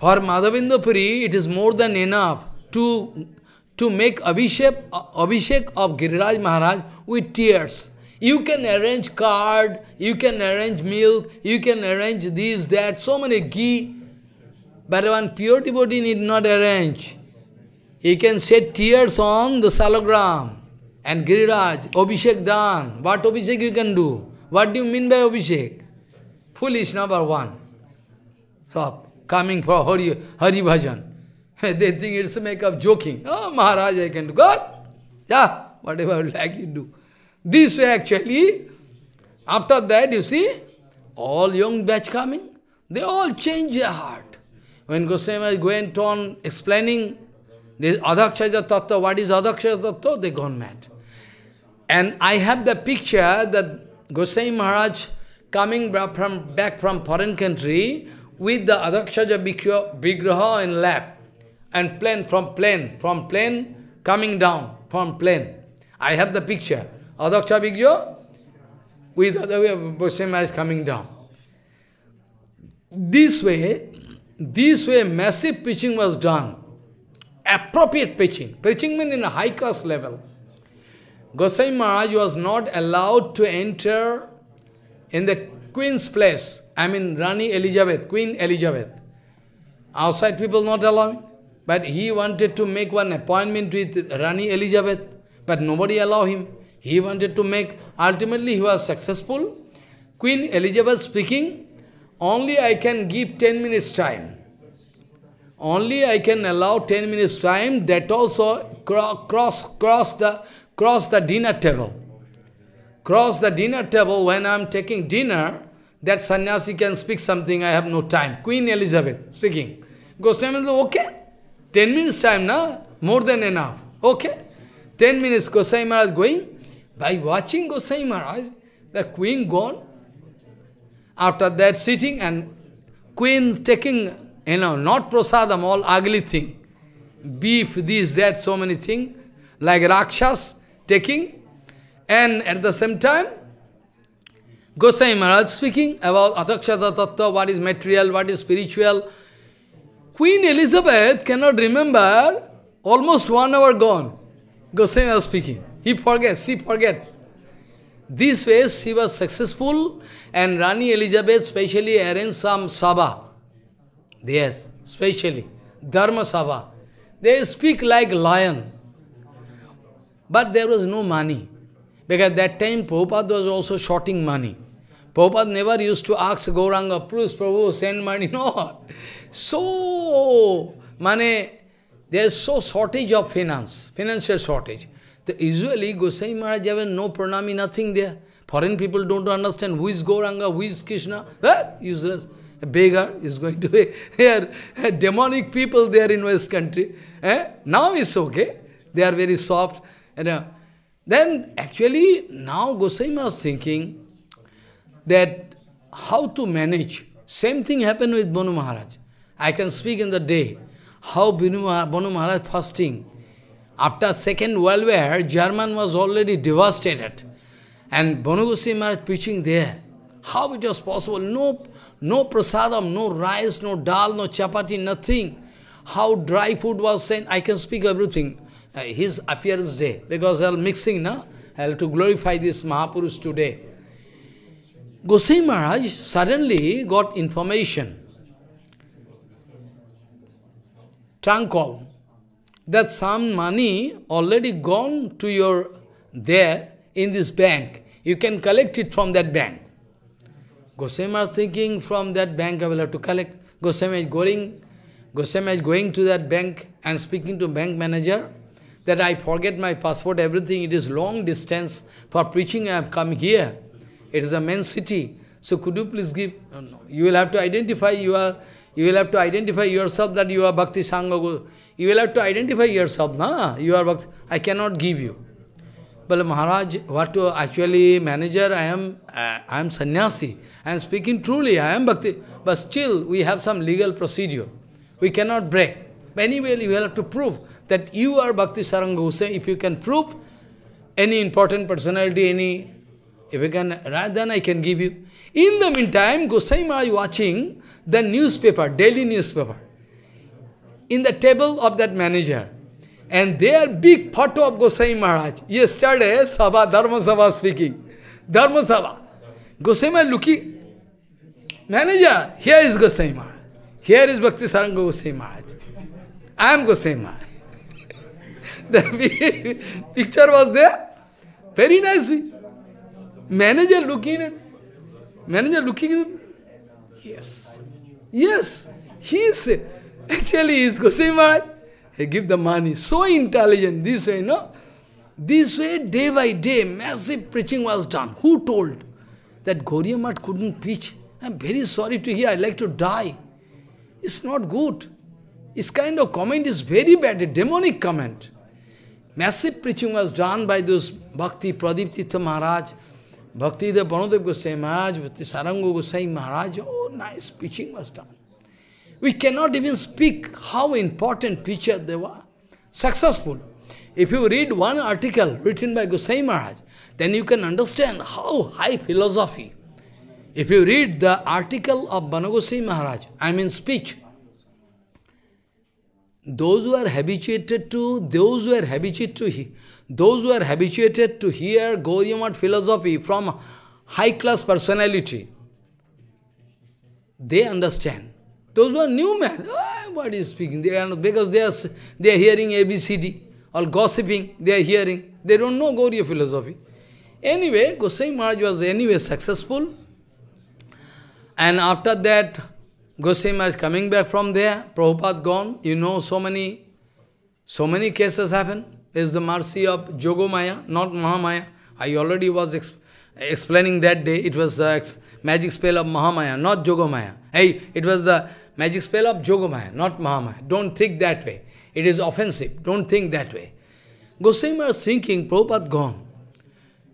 Speaker 1: For Madhavindapuri, it is more than enough to, to make Abhishek, Abhishek of Giriraj Maharaj with tears. You can arrange card, you can arrange milk, you can arrange this, that, so many ghee. But one pure devotee need not arrange. He can shed tears on the salagram and Giriraj, Abhishek Dan. What Abhishek you can do? What do you mean by Abhishek? Foolish number one. Stop coming for Hari, Hari Bhajan. they think it's a make of joking. Oh, Maharaj, I can do. God, yeah, whatever you like you do. This way actually, after that, you see, all young batch coming, they all change their heart. When Goswami went on explaining this Adhakshaya Tattva, what is Adhakshaya Tattva, they gone mad. And I have the picture that Goswami Maharaj coming back from, back from foreign country with the Adakshaja Vigraha in lap and plane from plane, from plane coming down, from plane. I have the picture. Adaksha Vigraha with Bhusima uh, is coming down. This way, this way massive preaching was done. Appropriate preaching. Preaching means in a high class level. Goswami Maharaj was not allowed to enter in the queen's place I mean Rani Elizabeth, Queen Elizabeth. Outside people not allowing. But he wanted to make one appointment with Rani Elizabeth, but nobody allowed him. He wanted to make, ultimately he was successful. Queen Elizabeth speaking, only I can give 10 minutes time. Only I can allow 10 minutes time, that also cross, cross, the, cross the dinner table. Cross the dinner table, when I'm taking dinner, that sannyasi can speak something, I have no time. Queen Elizabeth speaking. Goswami said, okay, 10 minutes time, na? More than enough. Okay. 10 minutes Goswami Maharaj going. By watching Goswami Maharaj, the queen gone. After that sitting and queen taking, you know, not prasadam, all ugly thing. Beef, this, that, so many thing. Like Rakshas taking. And at the same time, Goswami Maharaj speaking about Atakshata Tattva, what is material, what is spiritual. Queen Elizabeth cannot remember, almost one hour gone. Goswami was speaking. He forgets, she forget. This way she was successful and Rani Elizabeth specially arranged some sabha. Yes, specially. Dharma sabha. They speak like lion. But there was no money. Because that time Prabhupada was also shorting money. Prabhupada never used to ask Gauranga, please Prabhu, send money. No. So, money, there is so shortage of finance, financial shortage. The usually Gosai Maharaj have no pranami, nothing there. Foreign people don't understand who is Gauranga, who is Krishna. Eh? Useless. A beggar is going to be here. Demonic people there in West country. Eh? Now it's okay. They are very soft. You uh, know. Then actually now Gosai Maharaj is thinking, that how to manage. Same thing happened with Banu Maharaj. I can speak in the day how Banu Maharaj fasting. After Second World War, German was already devastated. And Banu Goswami Maharaj preaching there. How it was possible? No, no prasadam, no rice, no dal, no chapati, nothing. How dry food was sent, I can speak everything. Uh, his appearance day, because I am mixing, now. I have to glorify this Mahapurus today. Gosai Maharaj suddenly got information, trunk call, that some money already gone to your there in this bank. You can collect it from that bank. Gosema is thinking from that bank I will have to collect. Gosema is going, Gosema is going to that bank and speaking to bank manager that I forget my passport, everything. It is long distance for preaching. I have come here. It is a main city. So could you please give? No, no. You will have to identify you are. You will have to identify yourself that you are Bhakti Sangha. You will have to identify yourself, na? You are Bhakti. I cannot give you. But Maharaj, what to actually manager, I am, I am sannyasi. I am speaking truly, I am bhakti. But still, we have some legal procedure. We cannot break. anyway, you will have to prove that you are Bhakti Saranga If you can prove any important personality, any if you can then I can give you. In the meantime, Gosai Maharaj watching the newspaper, daily newspaper, in the table of that manager. And there, big photo of Gosai Maharaj. Yesterday, Sabha, Dharma Sabha speaking. Dharma Sabha. Gosai Maharaj looking, manager, here is Gosai Maharaj. Here is Bhakti Saranga Gosai Maharaj. I am Gosai Maharaj. the picture was there. Very nice manager looking at, manager looking at, yes, yes, he is, actually he is Goswami Maharaj. He give the money, so intelligent, this way, no? This way, day by day, massive preaching was done. Who told that Goryamat couldn't preach? I'm very sorry to hear, I like to die. It's not good. This kind of comment is very bad, a demonic comment. Massive preaching was done by those Bhakti Pradip Maharaj. Bhakti the Banadev Goswami Maharaj, Bhakti Saranga Goswami Maharaj, oh, nice preaching was done. We cannot even speak how important preacher they were. Successful. If you read one article written by Goswami Maharaj, then you can understand how high philosophy. If you read the article of Banagosai Maharaj, I mean speech, those who are habituated to those who are habituated to those who are habituated to hear Gaudiya philosophy from high class personality, they understand. Those who are new men. oh, ah, what is speaking? They are because they are they are hearing ABCD or gossiping. They are hearing. They don't know Gauriya philosophy. Anyway, Gosai Maharaj was anyway successful, and after that Goswami is coming back from there, Prabhupada gone, you know so many, so many cases happen. It is the mercy of Jogomaya, not Mahamaya. I already was exp explaining that day, it was the magic spell of Mahamaya, not Jogomaya. Hey, it was the magic spell of Jogomaya, not Mahamaya. Don't think that way. It is offensive. Don't think that way. Goswami is thinking, Prabhupada gone.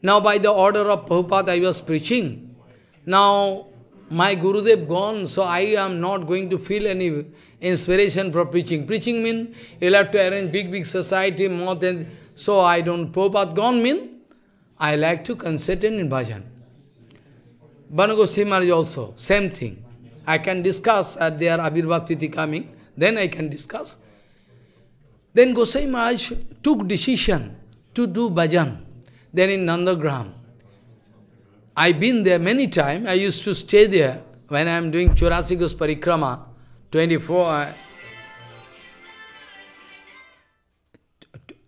Speaker 1: Now by the order of Prabhupada I was preaching. Now my Gurudev gone, so I am not going to feel any inspiration for preaching. Preaching mean you'll have to arrange big, big society, more than... So I don't... Prabhupada gone mean I like to concentrate in bhajan. Banagosi Maharaj also, same thing. I can discuss at their Abhirbhav Titi coming, then I can discuss. Then Gosai Maharaj took decision to do bhajan. Then in Nandagram, I've been there many times. I used to stay there when I'm doing Churasigus Parikrama, 24, uh,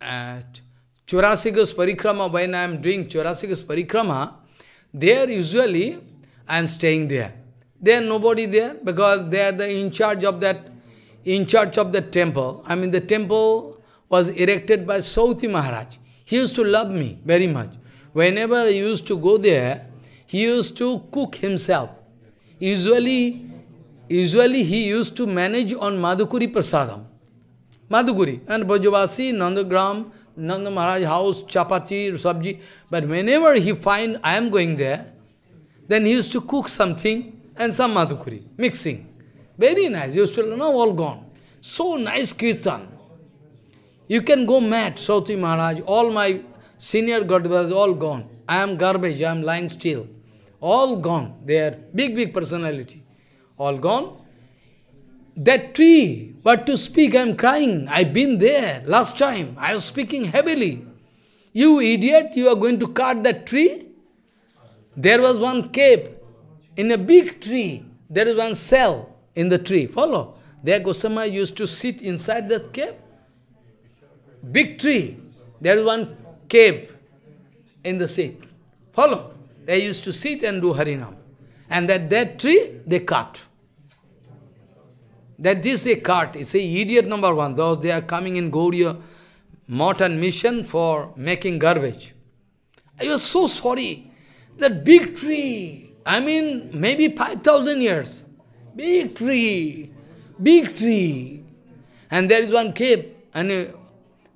Speaker 1: uh, Parikrama, when I'm doing Churasigus Parikrama, there usually I'm staying there. There nobody there because they are the in charge of that, in charge of the temple. I mean the temple was erected by Sauti Maharaj. He used to love me very much. Whenever I used to go there, he used to cook himself. Usually, usually he used to manage on Madhukuri Prasadam. Madhukuri and Bhajavasi, Nandagram, Nanda Maharaj house, chapati, sabji. But whenever he find I am going there, then he used to cook something and some madhukuri, mixing. Very nice. He used to, now all gone. So nice kirtan. You can go mad, Sauti Maharaj. All my senior Godbrothers all gone. I am garbage, I am lying still all gone. They are big, big personality. All gone. That tree, but to speak, I am crying. I've been there last time. I was speaking heavily. You idiot, you are going to cut that tree? There was one cave. In a big tree, there is one cell in the tree. Follow? There Gosama used to sit inside that cave. Big tree. There is one cave in the sea. Follow? They used to sit and do Harinam. And that that tree, they cut. That this they cut. It's a idiot number one. Those they are coming in Gauriya modern mission for making garbage. I was so sorry. That big tree, I mean, maybe 5,000 years. Big tree, big tree. And there is one cave, and uh,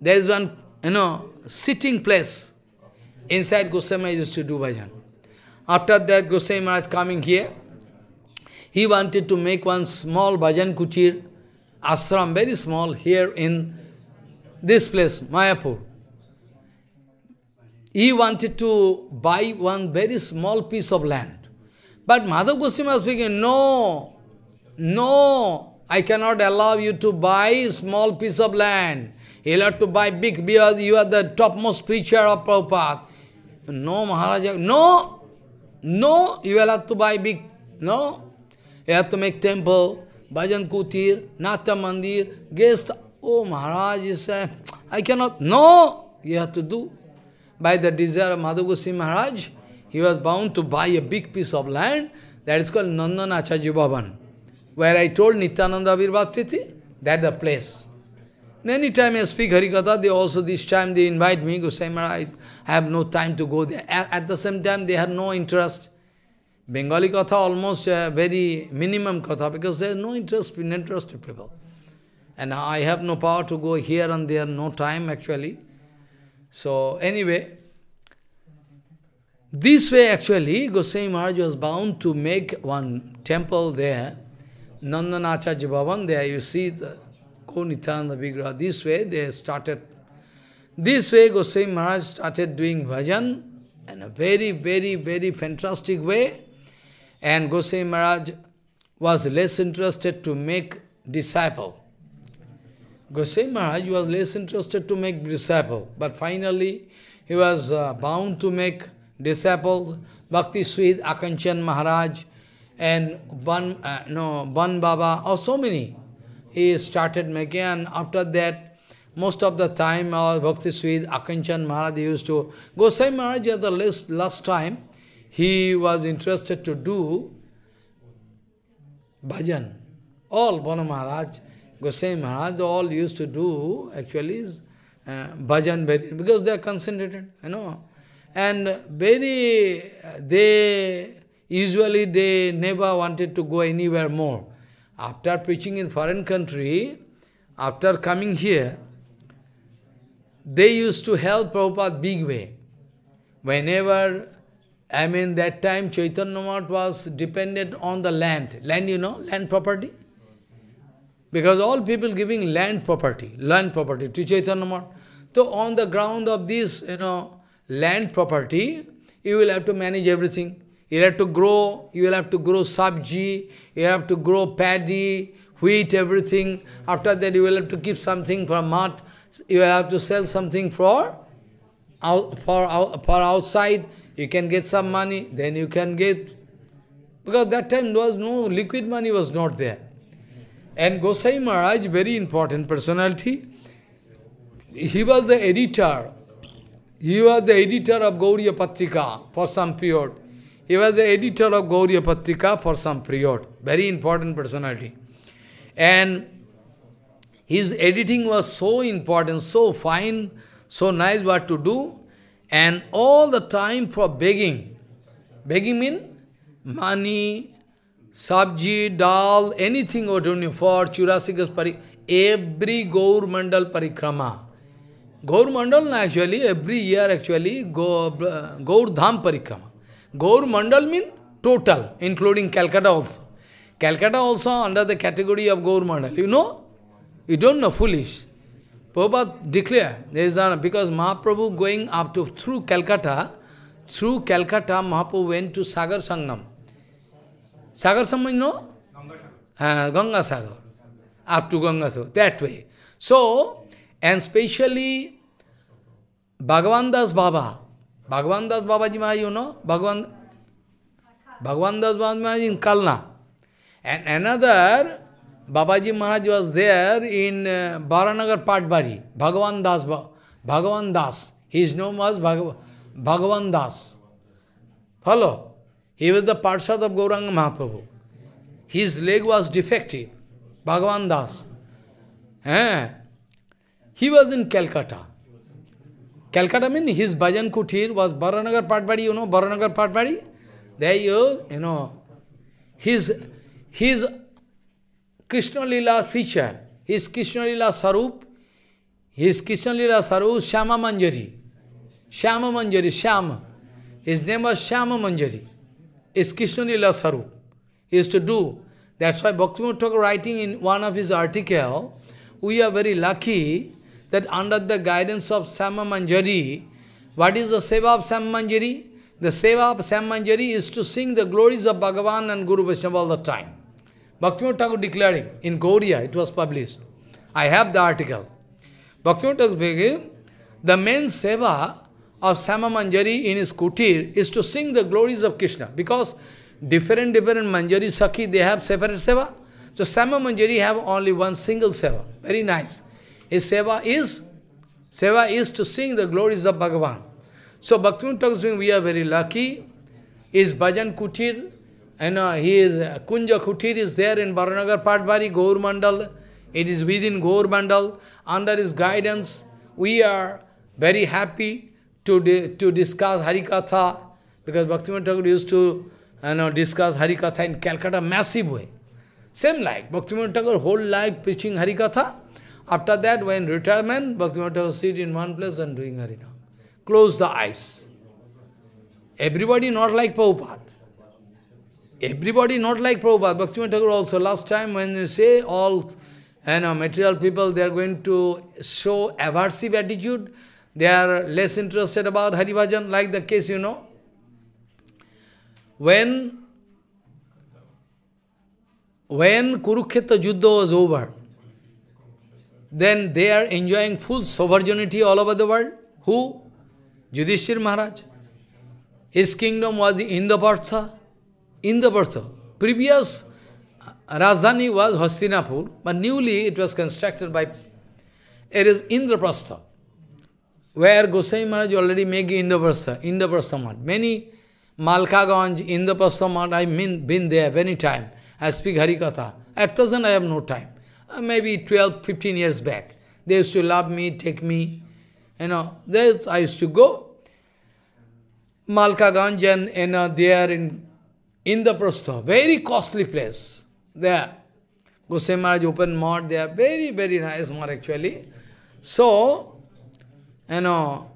Speaker 1: there is one, you know, sitting place. Inside Goswami used to do bhajan. After that, Goswami Maharaj coming here, he wanted to make one small bhajan kuchir ashram, very small, here in this place, Mayapur. He wanted to buy one very small piece of land. But Madhav Goswami was speaking, no, no, I cannot allow you to buy a small piece of land. You'll have to buy big because you are the topmost preacher of Prabhupada. No, Maharaja, no, no, you will have to buy big, no. You have to make temple, bhajan kutir, natya mandir, guest, oh Maharaj, you say, I cannot, no, you have to do. By the desire of Madhugusi Maharaj, he was bound to buy a big piece of land, that is called Nandanacharya where I told Nityananda Virbhaptiti, that the place. Many times I speak Harikatha, they also this time they invite me, Goswami Maharaj, I have no time to go there. At, at the same time, they have no interest. Bengali Katha almost a very minimum Katha because there is no interest in interested people. And I have no power to go here and there, no time actually. So anyway, this way actually Goswami Maharaj was bound to make one temple there, Nandanacharya Bhavan there, you see the Nityananda Vigraha. This way they started. This way Goswami Maharaj started doing bhajan in a very, very, very fantastic way. And Goswami Maharaj was less interested to make disciple. Goswami Maharaj was less interested to make disciple, but finally he was uh, bound to make disciple Bhakti Sweet Akanchan Maharaj and Ban, uh, no, Ban Baba, or so many he started making, and after that, most of the time, our uh, Bhakti Swede, Akanchan Maharaj used to, Gosai Maharaj at the last, last time, he was interested to do bhajan. All Bana Maharaj, Gosai Maharaj, all used to do, actually, uh, bhajan, very, because they are concentrated, you know. And very, uh, they, usually they never wanted to go anywhere more. After preaching in foreign country, after coming here, they used to help Prabhupada big way. Whenever, I mean that time Chaitanya Mahat was dependent on the land. Land, you know, land property. Because all people giving land property, land property to Chaitanya Mahat. So on the ground of this, you know, land property, you will have to manage everything you have to grow, you'll have to grow sabji, you have to grow paddy, wheat, everything. After that, you will have to keep something for mat. You will have to sell something for, out, for, for outside. You can get some money, then you can get... Because that time there was no liquid money was not there. And Gosai Maharaj, very important personality. He was the editor. He was the editor of Gauriya Patrika for some period. He was the editor of Gauriya Patrika for some period. Very important personality. And his editing was so important, so fine, so nice what to do. And all the time for begging. Begging mean money, sabji, dal, anything what you for Churasikas Pari. Every Gaur Mandal Parikrama. Gaur Mandal actually, every year actually, Gaur, uh, Gaur Dham Parikrama. Gaur Mandal means total, including Calcutta also. Calcutta also under the category of Gaur Mandal. You know? You don't know, foolish. Prabhupada declare, there is a, because Mahaprabhu going up to, through Calcutta, through Calcutta, Mahaprabhu went to Sagar Sangam. Sagar Sangam, you know? Uh, Ganga Sagar. Up to Ganga Sagar, that way. So, and specially Bhagavan Das Baba, Bhagwan Das Babaji Maharaj, you know, Bhagwan, Bhagwan Das Babaji Maharaj in Kalna. And another Babaji Maharaj was there in uh, Baranagar Patbari, Bhagwan Das. Bhagwan Das. His name was Bhagwan Bhagavan Das. Follow? He was the Parshad of Gauranga Mahaprabhu. His leg was defective. Bhagavan Das. Eh? He was in Calcutta. Calcutta means his bhajan kutir was Baranagar Patbari, you know, Baranagar Patbari. There you, you know, his, his Krishna Lila feature, his Krishna Lila Sarup, his Krishna Lila Sarup, Shama Manjari. Shama Manjari, Shama. His name was Shama Manjari. His Krishna Lila Sarup. He used to do. That's why was writing in one of his article, we are very lucky that under the guidance of Sama Manjari, what is the seva of Sama Manjari? The seva of Sama Manjari is to sing the glories of Bhagavan and Guru Vaishnava all the time. Bhaktivinoda Thakur declaring, in Korea. it was published. I have the article. Bhaktivinoda Thakur the main seva of Sama Manjari in his kutir is to sing the glories of Krishna. Because different, different Manjari Sakhi, they have separate seva. So Sama Manjari have only one single seva. Very nice. His seva is, seva is to sing the glories of Bhagavan. So Bhaktivinoda Thakur we are very lucky. Is Bhajan Kutir, and uh, he is, uh, Kunja Kutir is there in Baranagar Patbari, Gaur Mandal. It is within Gaur Mandal. Under his guidance, we are very happy to, di to discuss Harikatha, because Bhaktivinoda Thakur used to you know, discuss Harikatha in Calcutta massive way. Same like Bhaktivinoda Thakur whole life preaching Harikatha. After that, when retirement, Bhaktivinoda was sitting in one place and doing Harinam. Close the eyes. Everybody not like Prabhupada. Everybody not like Prabhupada. Bhaktivinoda also, last time when you say all you know, material people, they are going to show aversive attitude, they are less interested about Hari Bhajan, like the case, you know. When when Kurukshetra Juddha was over, then they are enjoying full sovereignty all over the world. Who? Yudhishthir Maharaj. His kingdom was Indrapartha. Indrapartha. Previous Rajdhani was Hastinapur, but newly it was constructed by, it is Indraprastha, where Gosain Maharaj already made Indraprastha, Indraprastha Math. Many Malkaganj, Indraprastha Math, I mean, been there many time. I speak Harikatha. At present I have no time. Uh, maybe 12, 15 years back. They used to love me, take me, you know. There I used to go. Malka Ganjan, you uh, know, there in Indraprastha, very costly place. There. Goswami Maharaj open mart there, very, very nice mart actually. So, you know,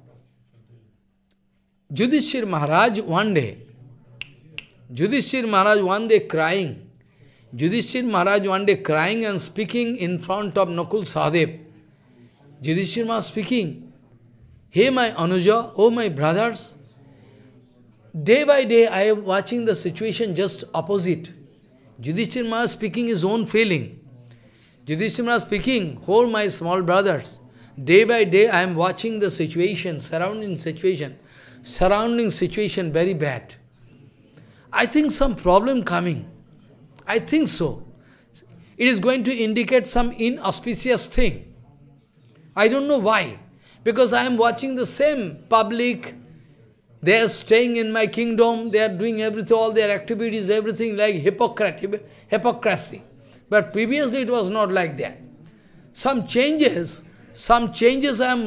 Speaker 1: Judishir Maharaj one day, Judishir Maharaj one day crying, Yudhishthir Maharaj one day crying and speaking in front of Nakul Sahadev. Yudhishthir Maharaj speaking, Hey my Anuja, oh my brothers, day by day I am watching the situation just opposite. Yudhishthir Maharaj speaking his own feeling. Yudhishthir Maharaj speaking, Oh my small brothers, day by day I am watching the situation, surrounding situation, surrounding situation very bad. I think some problem coming. I think so. It is going to indicate some inauspicious thing. I don't know why. Because I am watching the same public. They are staying in my kingdom. They are doing everything, all their activities, everything like hypocrisy. hypocrisy. But previously it was not like that. Some changes, some changes I am,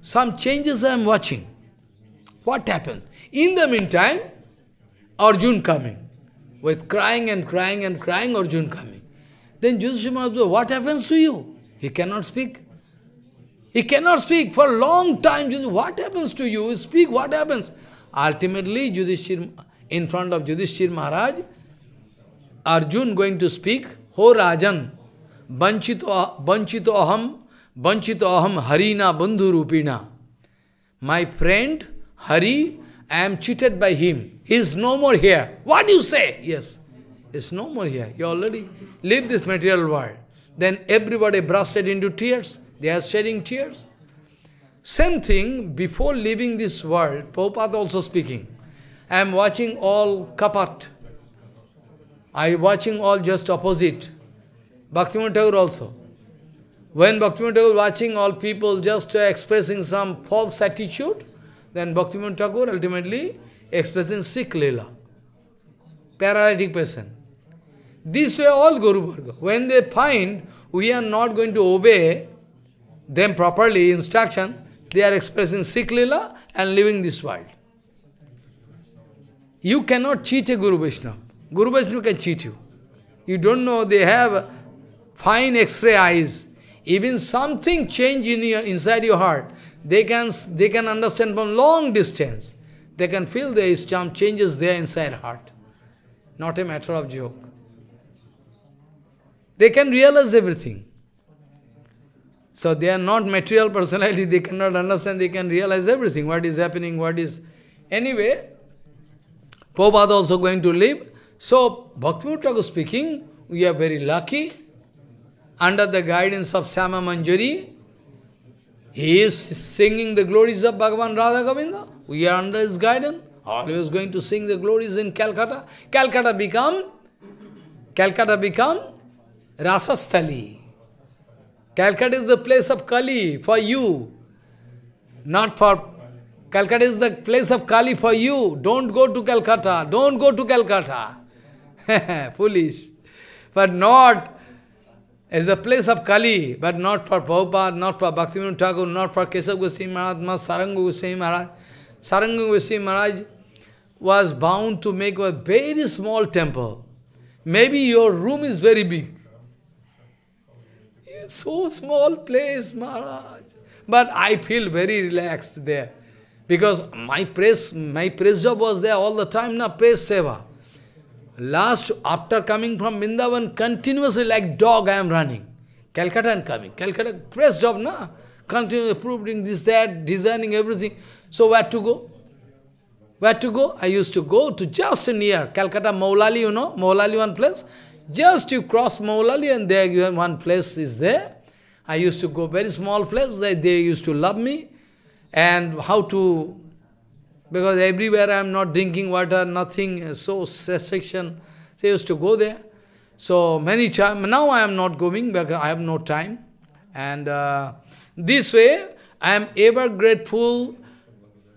Speaker 1: some changes I am watching. What happens? In the meantime, Arjun coming with crying and crying and crying, Arjun coming. Then Yudhishthira observed, what happens to you? He cannot speak. He cannot speak for a long time. What happens to you? Speak, what happens? Ultimately, Yudhishthira, in front of Yudhishthira Maharaj, Arjun going to speak, Ho Rajan, Banchito, banchito Aham, Banchito Aham Harina Bandhu Rupina. My friend, Hari, I am cheated by him. He is no more here. What do you say? Yes. It's no more here. You already leave this material world. Then everybody bursted into tears. They are shedding tears. Same thing, before leaving this world, Prabhupada also speaking. I am watching all kapat. I am watching all just opposite. Bhaktivinoda Thakur also. When Bhaktivinoda Thakur watching all people just expressing some false attitude, then Bhaktivinoda Thakur ultimately expressing sick Leela, paralytic person. This way all Guru Bhargava. When they find we are not going to obey them properly, instruction, they are expressing sick Leela and leaving this world. You cannot cheat a Guru Vaishnava. Guru Vaishnava can cheat you. You don't know they have fine x-ray eyes. Even something change in your, inside your heart, they can, they can understand from long distance. They can feel the Ischam changes their inside heart. Not a matter of joke. They can realize everything. So they are not material personality, they cannot understand, they can realize everything, what is happening, what is... Anyway, Prabhupada also going to live. So, Bhaktivinoda speaking, we are very lucky, under the guidance of Sama Manjari, he is singing the glories of Bhagavan Radha Govinda. We are under his guidance. Always going to sing the glories in Calcutta. Calcutta become, Calcutta become Rasasthali. Calcutta is the place of Kali for you, not for Calcutta is the place of Kali for you. Don't go to Calcutta. Don't go to Calcutta. Foolish. But not it's the place of Kali, but not for Prabhupada, not for Bhaktivinoda Thakur, not for Kesav Goswami Maharaj, not Saranga Goswami Maharaj. Saranga Goswami Maharaj was bound to make a very small temple. Maybe your room is very big. It's so small place, Maharaj. But I feel very relaxed there. Because my press, my press job was there all the time, Now press seva. Last, after coming from Vrindavan, continuously like dog I am running. Calcutta and coming. Calcutta, press job, na? Continuously proving this, that, designing everything. So where to go? Where to go? I used to go to just near Calcutta, Maulali, you know, Maulali one place. Just you cross Maulali and there one place is there. I used to go very small place, they, they used to love me. And how to because everywhere I am not drinking water, nothing, so restriction. So I used to go there. So many times, now I am not going because I have no time. And uh, this way, I am ever grateful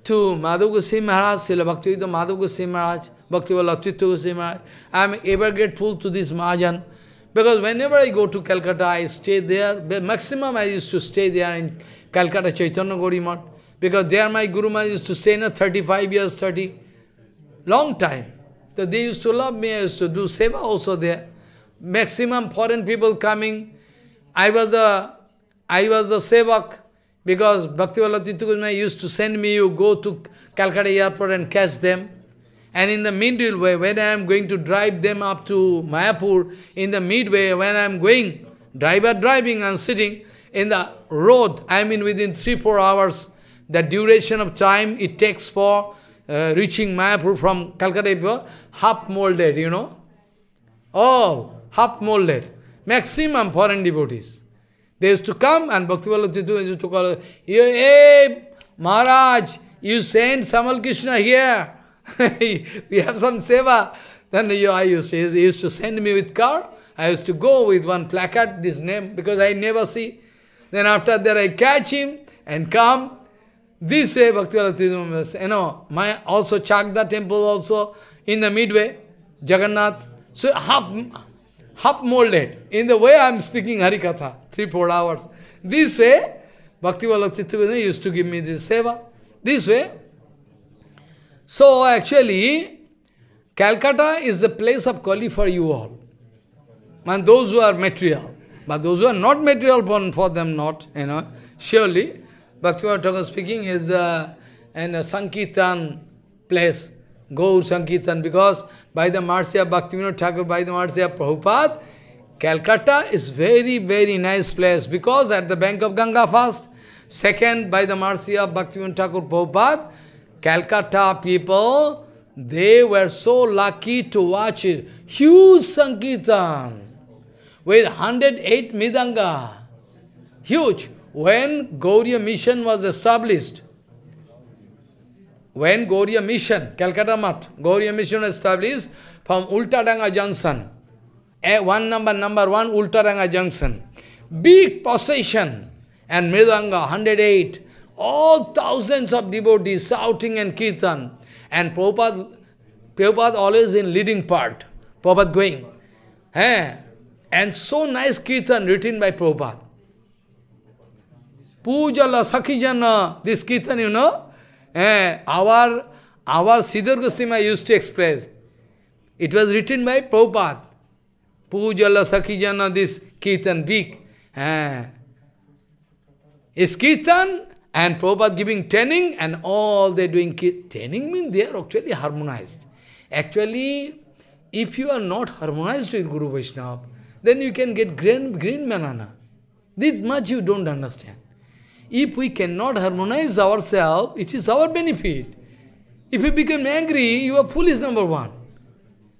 Speaker 1: to Madhu Goswami Maharaj, Srila Bhaktivedanta Madhav Goswami Maharaj, Bhaktivala Titya Goswami Maharaj. I am ever grateful to this Mahajan. Because whenever I go to Calcutta, I stay there. The maximum I used to stay there in Calcutta Chaitanya Gauri Math. Because there my Guru Maharaj used to say, no, 35 years, 30, long time. So they used to love me, I used to do seva also there. Maximum foreign people coming. I was the, I was the sevak, because Bhaktivalati Tukumai used to send me, you go to Calcutta airport and catch them. And in the midway, when I am going to drive them up to Mayapur, in the midway, when I am going, driver driving and sitting in the road, I mean within 3-4 hours, the duration of time it takes for uh, reaching Mayapur from Calcutta, half molded, you know. Oh, half molded. Maximum foreign devotees. They used to come and Bhakti used to call, Hey, eh, Maharaj, you sent Samal Krishna here. we have some seva. Then you, I used, he used to send me with car. I used to go with one placard, this name, because I never see. Then after that I catch him and come this way Bhakti Vatithum, you know, my also Chakda temple also in the midway, Jagannath. So half, half molded. In the way I am speaking Harikatha, three, four hours. This way, Bhakti Vatithum used to give me this seva. This way. So actually, Calcutta is the place of calling for you all. And those who are material. But those who are not material, for them not, you know. Surely, Bhaktivinoda Thakur speaking is uh, in a uh, Sankirtan place, Gaur Sankirtan, because by the mercy of Bhaktivinoda Thakur, by the mercy of Prabhupada, Calcutta is very, very nice place because at the bank of Ganga first, second, by the mercy of Bhaktivinoda Thakur Prabhupada, Calcutta people, they were so lucky to watch it. Huge Sankirtan with 108 Midanga. Huge. When Gauriya mission was established, when Gauriya mission, Calcutta Mat, Gauriya mission established from Ultadanga Junction, a one number, number one, Ultadanga Junction. Big procession and Mridanga 108, all thousands of devotees shouting and kirtan. And Prabhupada, Prabhupada always in leading part, Prabhupada going. and so nice kirtan written by Prabhupada. Pujala Sakijana, this Kirtan, you know, eh, our, our Siddhar Goswami used to express. It was written by Prabhupada. Pujala Sakijana, this Kirtan, big. Eh. Is Kirtan and Prabhupada giving training and all they doing training means they are actually harmonized. Actually, if you are not harmonized with Guru Vaishnava, then you can get green, green banana. This much you don't understand. If we cannot harmonize ourselves, it is our benefit. If you become angry, you are foolish number one.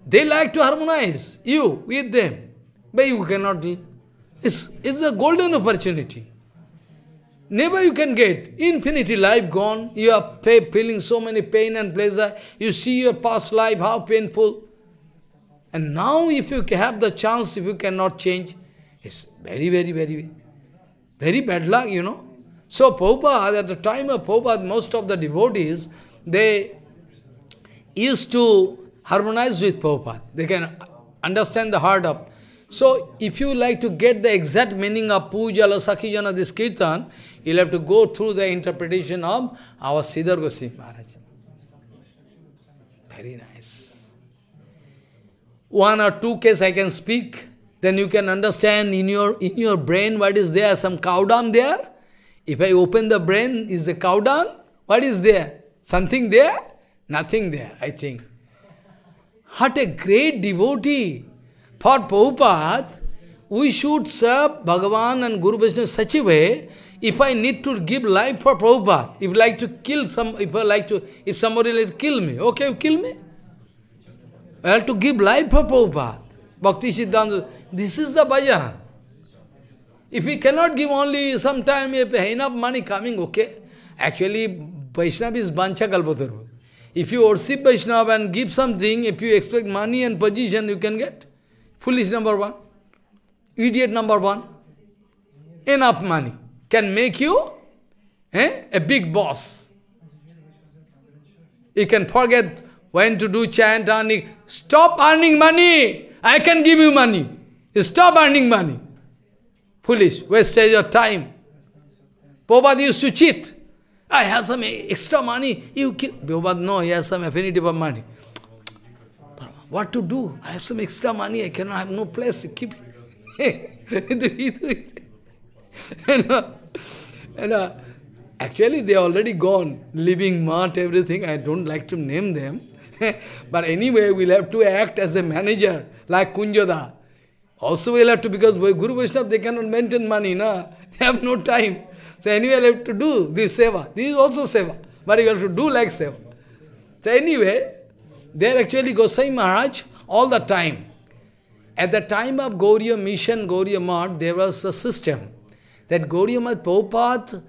Speaker 1: They like to harmonize you with them, but you cannot. It's, it's a golden opportunity. Never you can get. Infinity life gone. You are feeling so many pain and pleasure. You see your past life, how painful. And now if you have the chance, if you cannot change, it's very, very, very, very bad luck, you know. So Prabhupada, at the time of Prabhupada, most of the devotees, they used to harmonize with Prabhupada. They can understand the heart of. So if you like to get the exact meaning of puja or this kirtan, you'll have to go through the interpretation of our Siddhar Goswami Maharaj. Very nice. One or two case I can speak, then you can understand in your in your brain what is there, some cow dung there if I open the brain, is the cow dung? What is there? Something there? Nothing there, I think. What a great devotee! For Prabhupada, we should serve Bhagavan and Guru Vishnu such a way, if I need to give life for Prabhupada, if like to kill some, if I like to, if somebody like to kill me, okay, you kill me. I have to give life for Prabhupada. Bhakti Siddhanta, this is the bhajan. If we cannot give only some if enough money coming, okay. Actually, Vaishnava is Bancha Kalpataru. If you worship Vaishnava and give something, if you expect money and position, you can get. Foolish number one. Idiot number one. Enough money can make you eh, a big boss. You can forget when to do chant earning. Stop earning money. I can give you money. stop earning money. Foolish, Waste of time. Prabhupada used to cheat. I have some extra money, you give. Prabhupada, no, he has some affinity for money. What to do? I have some extra money, I cannot have no place to keep it. Uh, and, uh, actually, they are already gone, living mart, everything. I don't like to name them. but anyway, we'll have to act as a manager, like Kunjoda. Also we'll have to, because Guru Vaishnava, they cannot maintain money, na? They have no time. So anyway, I'll have to do this seva. This is also seva, but you have to do like seva. So anyway, there actually Gosai Maharaj all the time. At the time of Gauriya Mission, Gauriya Mart, there was a system that Gauriya Mart, Prabhupada,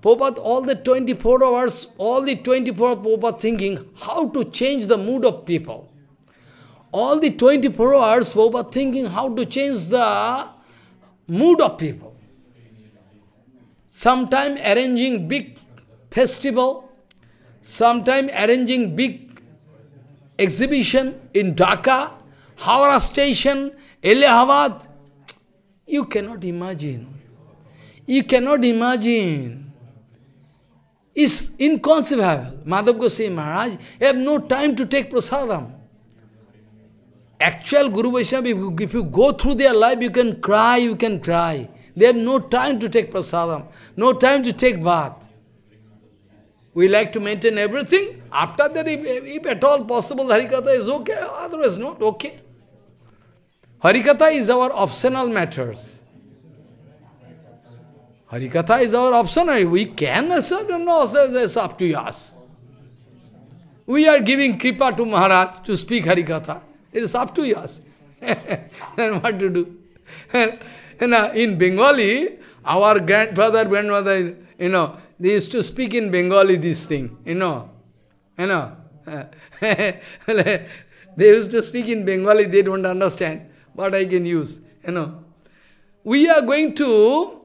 Speaker 1: Prabhupada, all the 24 hours, all the 24 hours Prabhupada thinking how to change the mood of people all the 24 hours Prabhupada thinking how to change the mood of people. Sometime arranging big festival, sometime arranging big exhibition in Dhaka, Howrah station, Allahabad. You cannot imagine. You cannot imagine. It's inconceivable. Madhav Goswami Maharaj have no time to take prasadam. Actual Guru Vaishnava, if, if you go through their life, you can cry, you can cry. They have no time to take prasadam, no time to take bath. We like to maintain everything. After that, if, if at all possible, Harikatha is okay, otherwise not okay. Harikatha is our optional matters. Harikatha is our optional. We can accept or no, it's up to us. We are giving kripa to Maharaj to speak Harikatha. It is up to us. then what to do? you know, in Bengali, our grandfather, grandmother, you know, they used to speak in Bengali this thing, you know. You know. they used to speak in Bengali, they don't understand what I can use, you know. We are going to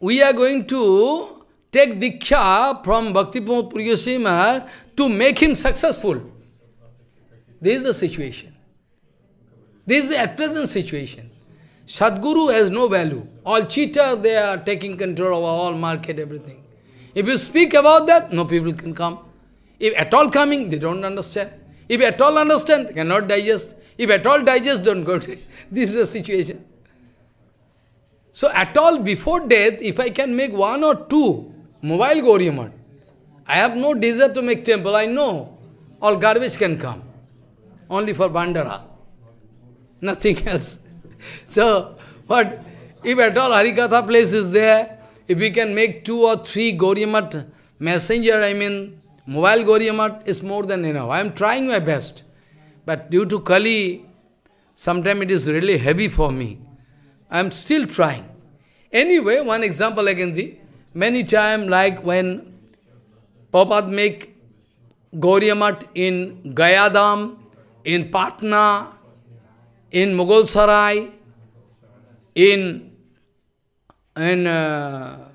Speaker 1: we are going to take Diksha from Bhakti Puriyosima to make him successful. This is the situation. This is at present situation. Sadguru has no value. All cheaters, they are taking control over all market, everything. If you speak about that, no people can come. If at all coming, they don't understand. If at all understand, they cannot digest. If at all digest, don't go to This is the situation. So at all before death, if I can make one or two mobile Gauriamat, I have no desire to make temple, I know all garbage can come only for Bandara, nothing else. so, but if at all Harikatha place is there, if we can make two or three Gauriamat messenger, I mean, mobile Gauriamat is more than enough. I am trying my best. But due to Kali, sometimes it is really heavy for me. I am still trying. Anyway, one example I can see. Many times, like when Prabhupada make Gauriamat in Gayadam, in Patna, in Mughal Sarai, in, in uh,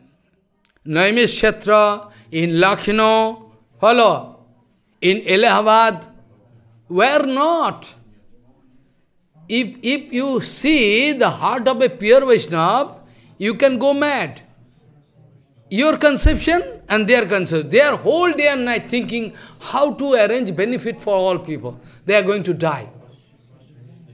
Speaker 1: Naimish Kshetra, in Lucknow, hello, in Allahabad, where not? If, if you see the heart of a pure Vaishnava, you can go mad your conception and their conception. They are whole day and night thinking how to arrange benefit for all people. They are going to die.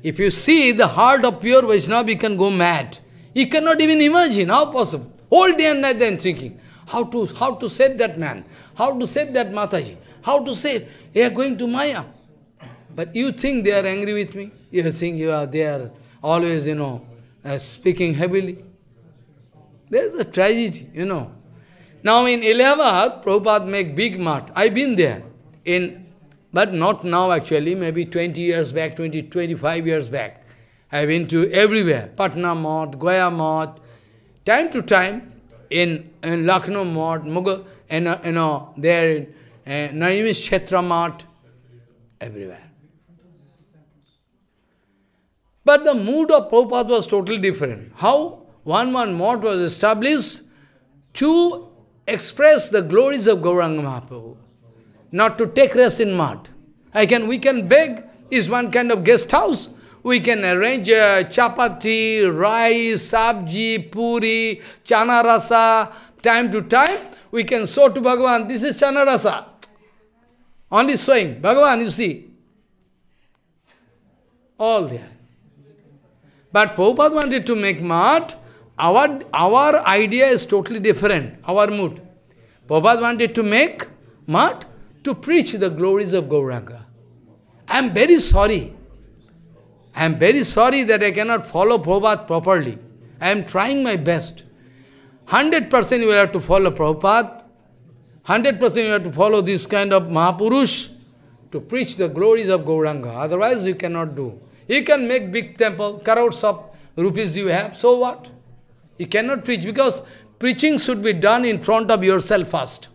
Speaker 1: If you see the heart of pure Vaishnava, you can go mad. You cannot even imagine how possible. Whole day and night they are thinking how to, how to save that man, how to save that Mataji, how to save. They are going to Maya. But you think they are angry with me? You think you are they are always, you know, uh, speaking heavily. There's a tragedy, you know. Now in Allahabad, Prabhupada make big mart. I've been there, in, but not now actually, maybe 20 years back, 20, 25 years back. I've been to everywhere, Patna Mart, Goya Mart, time to time, in, in Lucknow Mart, Mughal, and, uh, you know, there in uh, eh, Naimish Kshetra Mart, everywhere. But the mood of Prabhupada was totally different. How? One one math was established two express the glories of Gauranga Mahaprabhu, not to take rest in mud. I can, we can beg, is one kind of guest house. We can arrange uh, chapati, rice, sabji, puri, chana rasa, time to time. We can show to Bhagavan, this is chana rasa. Only showing, Bhagavan, you see. All there. But Prabhupada wanted to make mud, our, our idea is totally different, our mood. Prabhupada wanted to make mud to preach the glories of Gauranga. I am very sorry. I am very sorry that I cannot follow Prabhupada properly. I am trying my best. 100% you will have to follow Prabhupada. 100% you have to follow this kind of Mahapurush to preach the glories of Gauranga. Otherwise you cannot do. You can make big temple, crowds of rupees you have, so what? You cannot preach because preaching should be done in front of yourself first.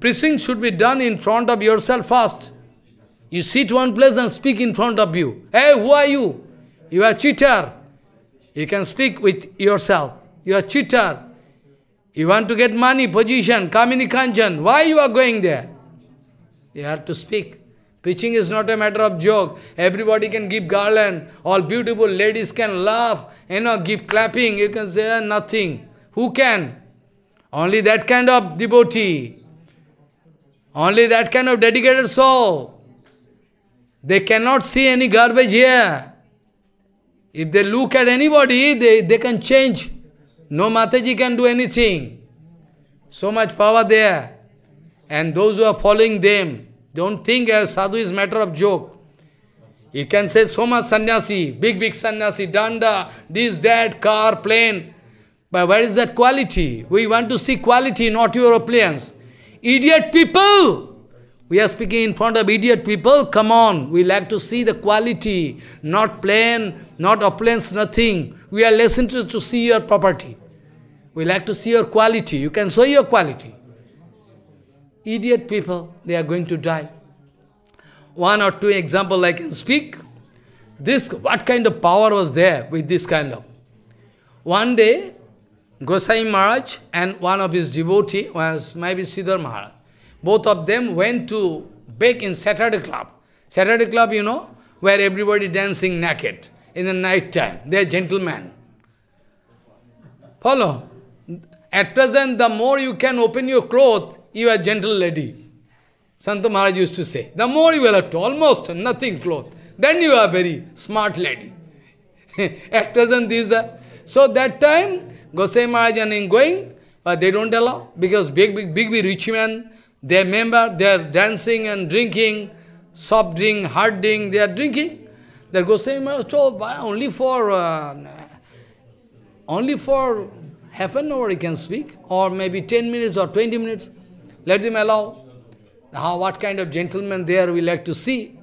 Speaker 1: Preaching should be done in front of yourself first. You sit one place and speak in front of you. Hey, who are you? You are cheater. You can speak with yourself. You are cheater. You want to get money, position, Kamini Kanjan. Why you are going there? You have to speak. Pitching is not a matter of joke. Everybody can give garland. All beautiful ladies can laugh, you know, give clapping. You can say eh, nothing. Who can? Only that kind of devotee. Only that kind of dedicated soul. They cannot see any garbage here. If they look at anybody, they, they can change. No Mataji can do anything. So much power there. And those who are following them, don't think a uh, sadhu is matter of joke. You can say so much sannyasi, big, big sannyasi, danda, this, that, car, plane. But where is that quality? We want to see quality, not your appliance. Idiot people! We are speaking in front of idiot people. Come on, we like to see the quality, not plane, not appliance, nothing. We are less interested to see your property. We like to see your quality. You can show your quality. Idiot people, they are going to die. One or two example I can speak. This, what kind of power was there with this kind of? One day, Gosai Maharaj and one of his devotee was maybe Siddhar Maharaj. Both of them went to bake in Saturday club. Saturday club, you know, where everybody dancing naked in the night time. They are gentlemen. Follow? At present, the more you can open your cloth, you are gentle lady. Santa Maharaj used to say, the more you are almost nothing cloth, then you are very smart lady. At present, this are. So that time, Gosai Maharaj and going, but uh, they don't allow, because big, big, big, big rich men, they member, they are dancing and drinking, soft drink, hard drink, they are drinking. That Gosai Maharaj told, only for, uh, only for half an hour you can speak, or maybe 10 minutes or 20 minutes. Let them allow. How, what kind of gentlemen there we like to see.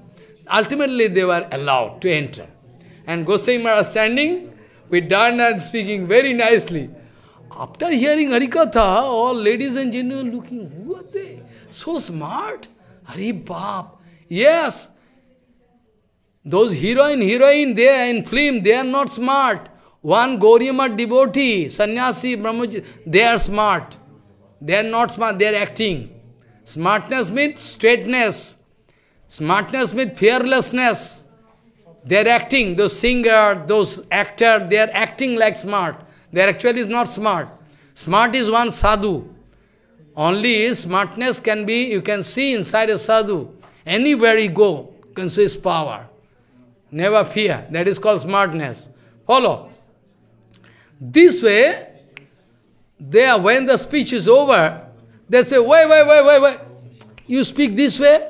Speaker 1: Ultimately, they were allowed to enter. And Goswami Maharaj standing with Dharna and speaking very nicely. After hearing Harikatha, all ladies and gentlemen looking, who are they? So smart. Hari Bab. Yes. Those heroine heroine there in film, they are not smart. One Gauriyamad devotee, sannyasi, brahmachari, they are smart. They are not smart, they are acting. Smartness means straightness. Smartness means fearlessness. They are acting, those singer, those actor, they are acting like smart. They are actually not smart. Smart is one sadhu. Only smartness can be, you can see inside a sadhu. Anywhere you go, you can see his power. Never fear. That is called smartness. Follow. This way, there, when the speech is over, they say, wait, wait, wait, wait, wait. You speak this way?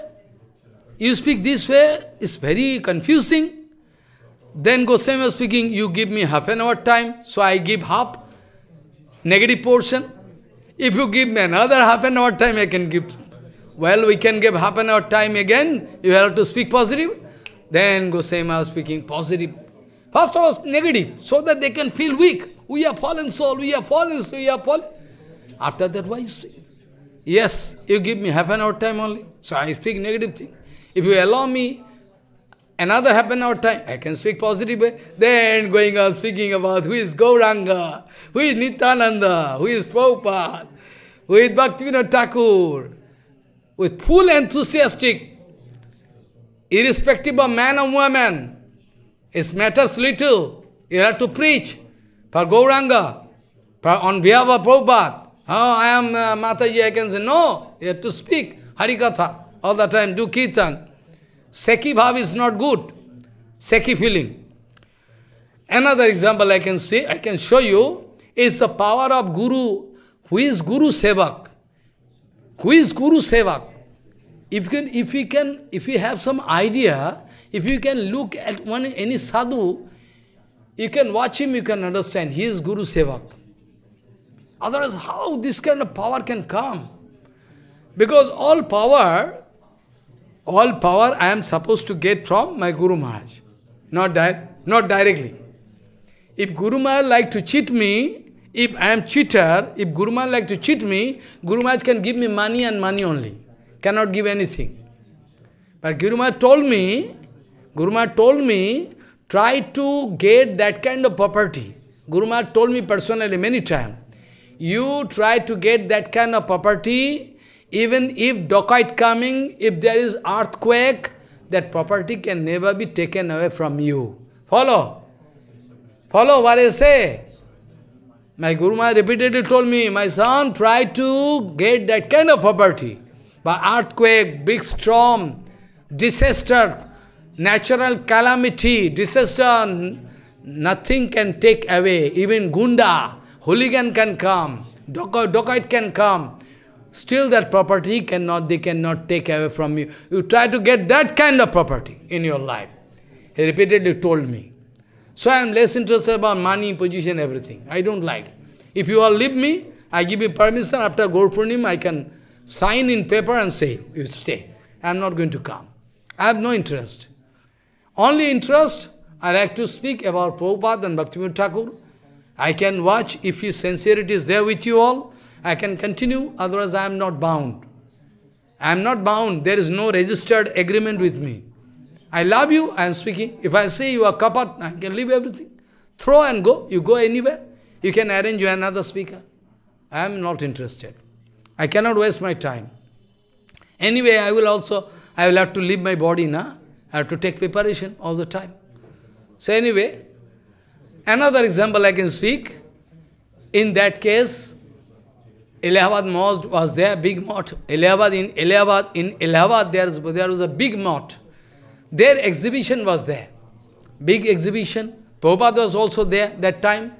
Speaker 1: You speak this way? It's very confusing. Then Goswami was speaking, you give me half an hour time, so I give half, negative portion. If you give me another half an hour time, I can give. Well, we can give half an hour time again, you have to speak positive. Then Goswami was speaking positive. First of all, negative, so that they can feel weak. We are fallen soul, we are fallen, we are fallen. After that, why speak? Yes, you give me half an hour time only, so I speak negative thing. If you allow me another half an hour time, I can speak positive way. Then going on speaking about who is Gauranga, who is Nityananda, who is Prabhupada, who is Bhaktivinoda Thakur, with full enthusiastic, irrespective of man or woman. It matters little. You have to preach for Gauranga, for on behalf of Prabhupada. Oh, I am uh, Mataji, I can say, no, you have to speak Harikatha all the time, do Kirtan. Seki Bhav is not good, Seki feeling. Another example I can see, I can show you, is the power of Guru. Who is Guru Sevak? Who is Guru Sevak? If you can, if you can, if you have some idea, if you can look at one any sadhu, you can watch him, you can understand. He is Guru Sevak. Otherwise, how this kind of power can come? Because all power, all power I am supposed to get from my Guru Maharaj. Not, di not directly. If Guru Maharaj like to cheat me, if I am cheater, if Guru Maharaj like to cheat me, Guru Maharaj can give me money and money only. Cannot give anything. But Guru Maharaj told me, Guru Maharaj told me Try to get that kind of property. Guru Maharaj told me personally many times, you try to get that kind of property, even if dacoit coming, if there is earthquake, that property can never be taken away from you. Follow? Follow what I say? My Guru Maharaj repeatedly told me, my son, try to get that kind of property. By earthquake, big storm, disaster, natural calamity, disaster, nothing can take away. Even gunda, hooligan can come, dacoit can come. Still that property cannot, they cannot take away from you. You try to get that kind of property in your life. He repeatedly told me. So I am less interested about money, position, everything. I don't like. If you all leave me, I give you permission after Gaur I can sign in paper and say, you stay. I am not going to come. I have no interest. Only interest, I like to speak about Prabhupada and Bhaktivinoda Thakur. I can watch if his sincerity is there with you all. I can continue, otherwise I am not bound. I am not bound, there is no registered agreement with me. I love you, I am speaking. If I say you are kapat, I can leave everything. Throw and go, you go anywhere. You can arrange another speaker. I am not interested. I cannot waste my time. Anyway, I will also, I will have to leave my body, now have to take preparation all the time. So anyway, another example I can speak. In that case, Allahabad mosque was there, big mot. Allahabad in Allahabad in Allahabad there, was, there was a big mot. Their exhibition was there, big exhibition. Prabhupada was also there that time.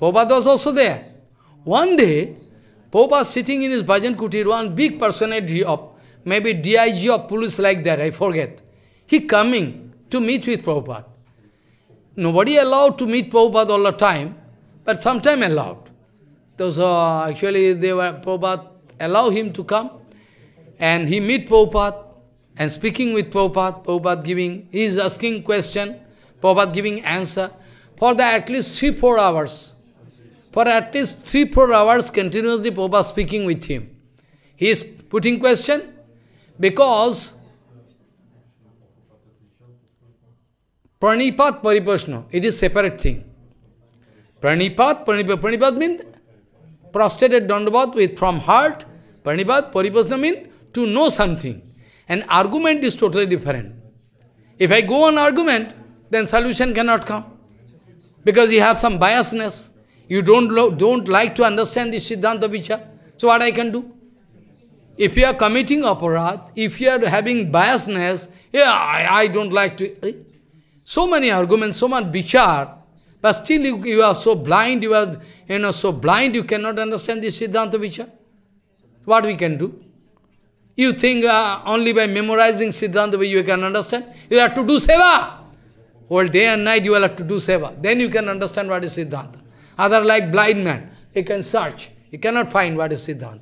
Speaker 1: Prabhupada was also there. One day, Prabhupada sitting in his bhajan kutir, one big personality of maybe DIG of police like that, I forget. He coming to meet with Prabhupada. Nobody allowed to meet Prabhupada all the time, but sometime allowed. Those actually they were Prabhupada allow him to come and he meet Prabhupada and speaking with Prabhupada, Prabhupada giving, he is asking question, Prabhupada giving answer for the at least three, four hours. For at least three, four hours continuously Prabhupada speaking with him. He is putting question because Pranipat Paribhasna, It is separate thing. Pranipat, Pranipat, Pranipat means prostrated Dandabhat with from heart. Pranipat, Paribhasna means to know something. An argument is totally different. If I go on argument, then solution cannot come. Because you have some biasness. You don't, don't like to understand the Siddhanta Vichar. So what I can do? If you are committing aparat, if you are having biasness, yeah, I, I don't like to... Eh? So many arguments, so much bhichar, but still you, you are so blind, you are you know, so blind you cannot understand this Siddhanta vichar. What we can do? You think uh, only by memorizing Siddhanta you can understand? You have to do seva. Whole day and night you will have to do seva. Then you can understand what is Siddhanta. Other like blind man, you can search. You cannot find what is Siddhanta.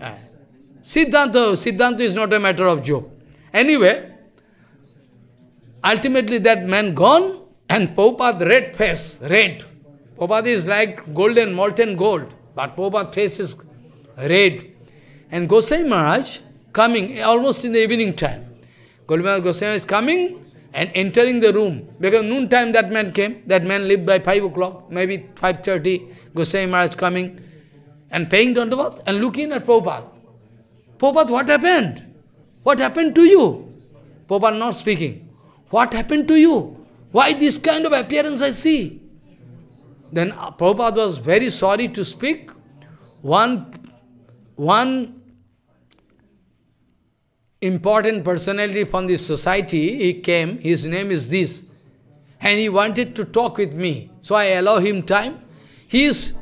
Speaker 1: Uh, Siddhanta, Siddhanta is not a matter of joke. Anyway, Ultimately that man gone and Prabhupada red face, red. Prabhupada is like golden, molten gold, but Prabhupada's face is red. And Gosai Maharaj coming almost in the evening time. Golmana Goswami is coming and entering the room. Because noon time that man came, that man lived by 5 o'clock, maybe 5.30, Gosain Maharaj coming and paying Dandavat and looking at Prabhupada. Prabhupada, what happened? What happened to you? Prabhupada not speaking. What happened to you? Why this kind of appearance I see? Then Prabhupada was very sorry to speak. One, one important personality from this society, he came, his name is this. And he wanted to talk with me. So I allow him time. He is,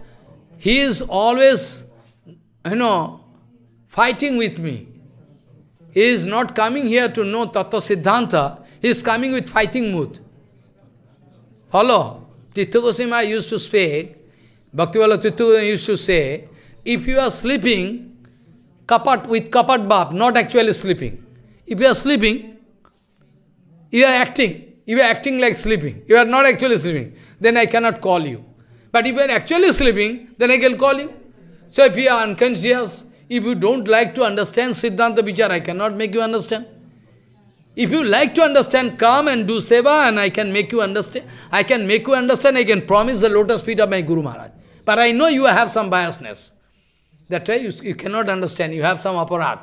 Speaker 1: he is always, you know, fighting with me. He is not coming here to know Tattva Siddhanta. He is coming with fighting mood. Follow? Tithu Goswami used to say, Bhaktivala Tithu used to say, if you are sleeping kapat, with kapat bab, not actually sleeping. If you are sleeping, you are acting. You are acting like sleeping. You are not actually sleeping. Then I cannot call you. But if you are actually sleeping, then I can call you. So if you are unconscious, if you don't like to understand Siddhanta Vichara, I cannot make you understand. If you like to understand, come and do seva and I can make you understand. I can make you understand, I can promise the lotus feet of my Guru Maharaj. But I know you have some biasness. That way you, you cannot understand, you have some aparat.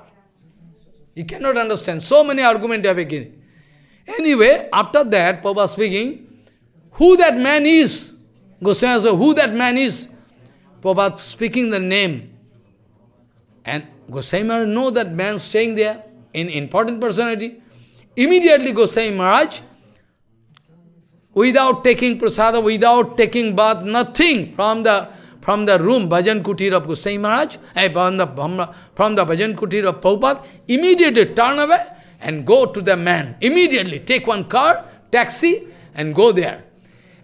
Speaker 1: You cannot understand. So many arguments are beginning. Anyway, after that, Papa speaking, who that man is? Goswami said, who that man is? Prabhupada speaking the name. And Goswami know that man staying there, an important personality. Immediately Gosai Maharaj, without taking prasada, without taking bath, nothing from the from the room, Bhajan Kutir of Gosai Maharaj, eh, from, the, from the Bhajan Kutir of Prabhupada, immediately turn away and go to the man. Immediately take one car, taxi, and go there.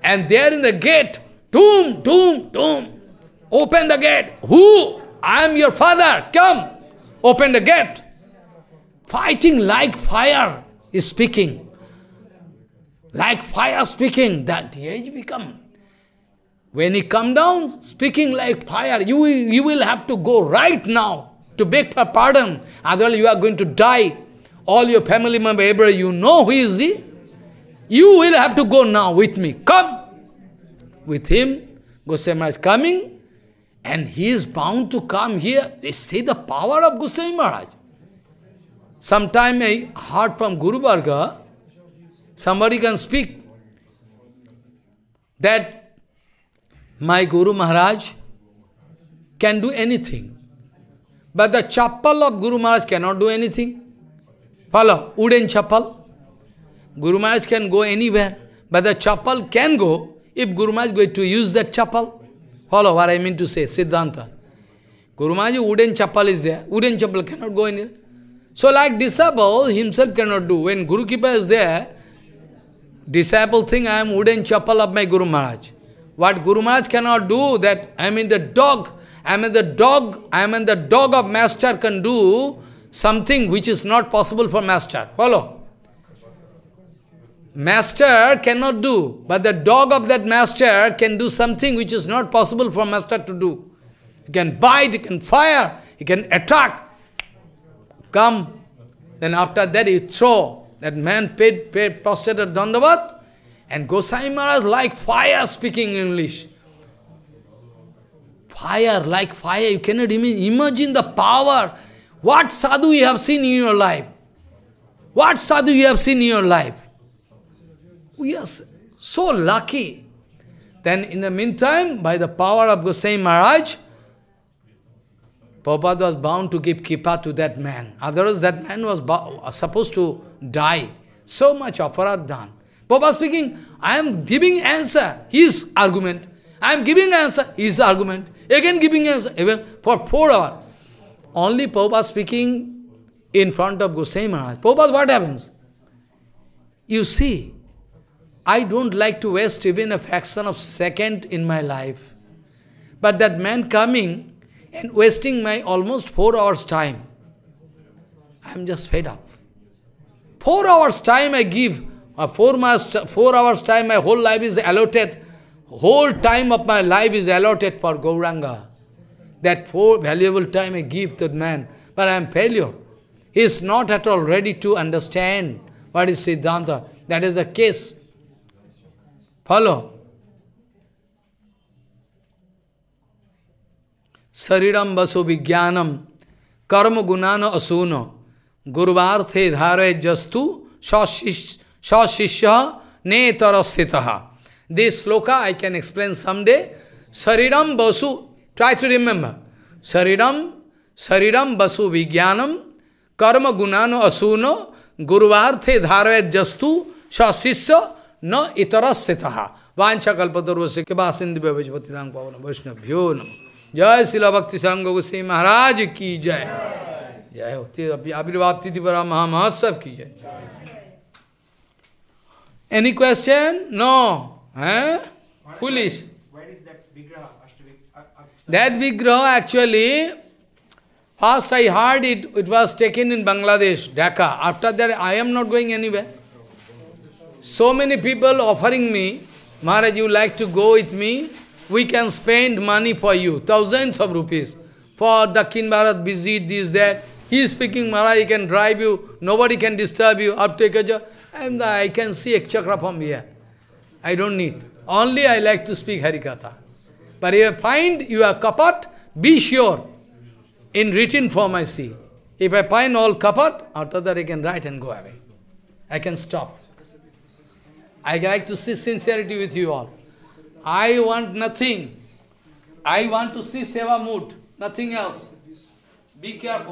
Speaker 1: And there in the gate, doom, doom, doom. Open the gate. Who? I am your father. Come. Open the gate. Fighting like fire is speaking, like fire speaking, that age become. When he come down, speaking like fire, you will, you will have to go right now to beg for pardon, otherwise you are going to die. All your family member, Abraham, you know who is he? You will have to go now with me. Come! With him, Goswami is coming, and he is bound to come here. They say the power of Goswami Maharaj. Sometime I heard from Guru Bhargava, somebody can speak that my Guru Maharaj can do anything. But the chapal of Guru Maharaj cannot do anything. Follow, wooden chapal. Guru Maharaj can go anywhere, but the chapal can go if Guru Maharaj is going to use that chapal. Follow what I mean to say, Siddhanta. Guru Maharaj, wooden chapal is there. Wooden chapal cannot go anywhere. So like disciple himself cannot do. When Guru Kipa is there, disciple think I am wooden chapel of my Guru Maharaj. What Guru Maharaj cannot do, that I mean the dog, I mean the dog, I mean the dog of master can do something which is not possible for master. Follow? Master cannot do, but the dog of that master can do something which is not possible for master to do. He can bite, he can fire, he can attack, come. Then after that you throw. That man paid, paid prostrate at Dandavat. And Gosai Maharaj like fire speaking English. Fire, like fire. You cannot imagine the power. What sadhu you have seen in your life? What sadhu you have seen in your life? We are so lucky. Then in the meantime, by the power of Gosai Maharaj, Prabhupada was bound to give kippa to that man. Otherwise, that man was supposed to die. So much aparad done. Prabhupada speaking, I am giving answer, his argument. I am giving answer, his argument. Again giving answer, even for four hours. Only Prabhupada speaking in front of Goswami Maharaj. Prabhupada, what happens? You see, I don't like to waste even a fraction of second in my life. But that man coming, and wasting my almost four hours time. I am just fed up. Four hours time I give, uh, four, months, four hours time my whole life is allotted, whole time of my life is allotted for Gauranga. That four valuable time I give to man, but I am failure. He is not at all ready to understand what is Siddhanta. That is the case. Follow? शरीरम वसु विज्ञानम कर्म गुणान असून गुरुवार थे धारे जस्तु सशिष्य ने तरस्थित दे श्लोका आई कैन एक्सप्लेन समडे शरीरम वसु ट्राई टू रिमेम्बर शरीरम शरीरम वसु विज्ञानम कर्म गुणान असून थे धारय जस्तु सशिष्य न इतर स्थित वाछा कल्पतर्वश्य के बासिंद वैष्णव भ्यो नम जय शिला भक्ति श्याम गोगोसाई महाराज की जय जय होती अभी आविर्भाव तिथि पर महामहोत्सव की जय एनी क्वेश्चन नो है फुलिस दैट विग्रह actually first I heard it it was taken in Bangladesh Dhaka after that I am not going any way so many people offering me Maharaj you like to go with me we can spend money for you, thousands of rupees, for the Bharat visit, this, that. He is speaking, Maharaj, he can drive you, nobody can disturb you, up to Ekaja. And I can see a chakra from here. I don't need. Only I like to speak Harikatha. But if I find you are kapat, be sure. In written form I see. If I find all kapat, after that I can write and go away. I can stop. I like to see sincerity with you all. I want nothing. I want to see seva mood, nothing else. Be careful.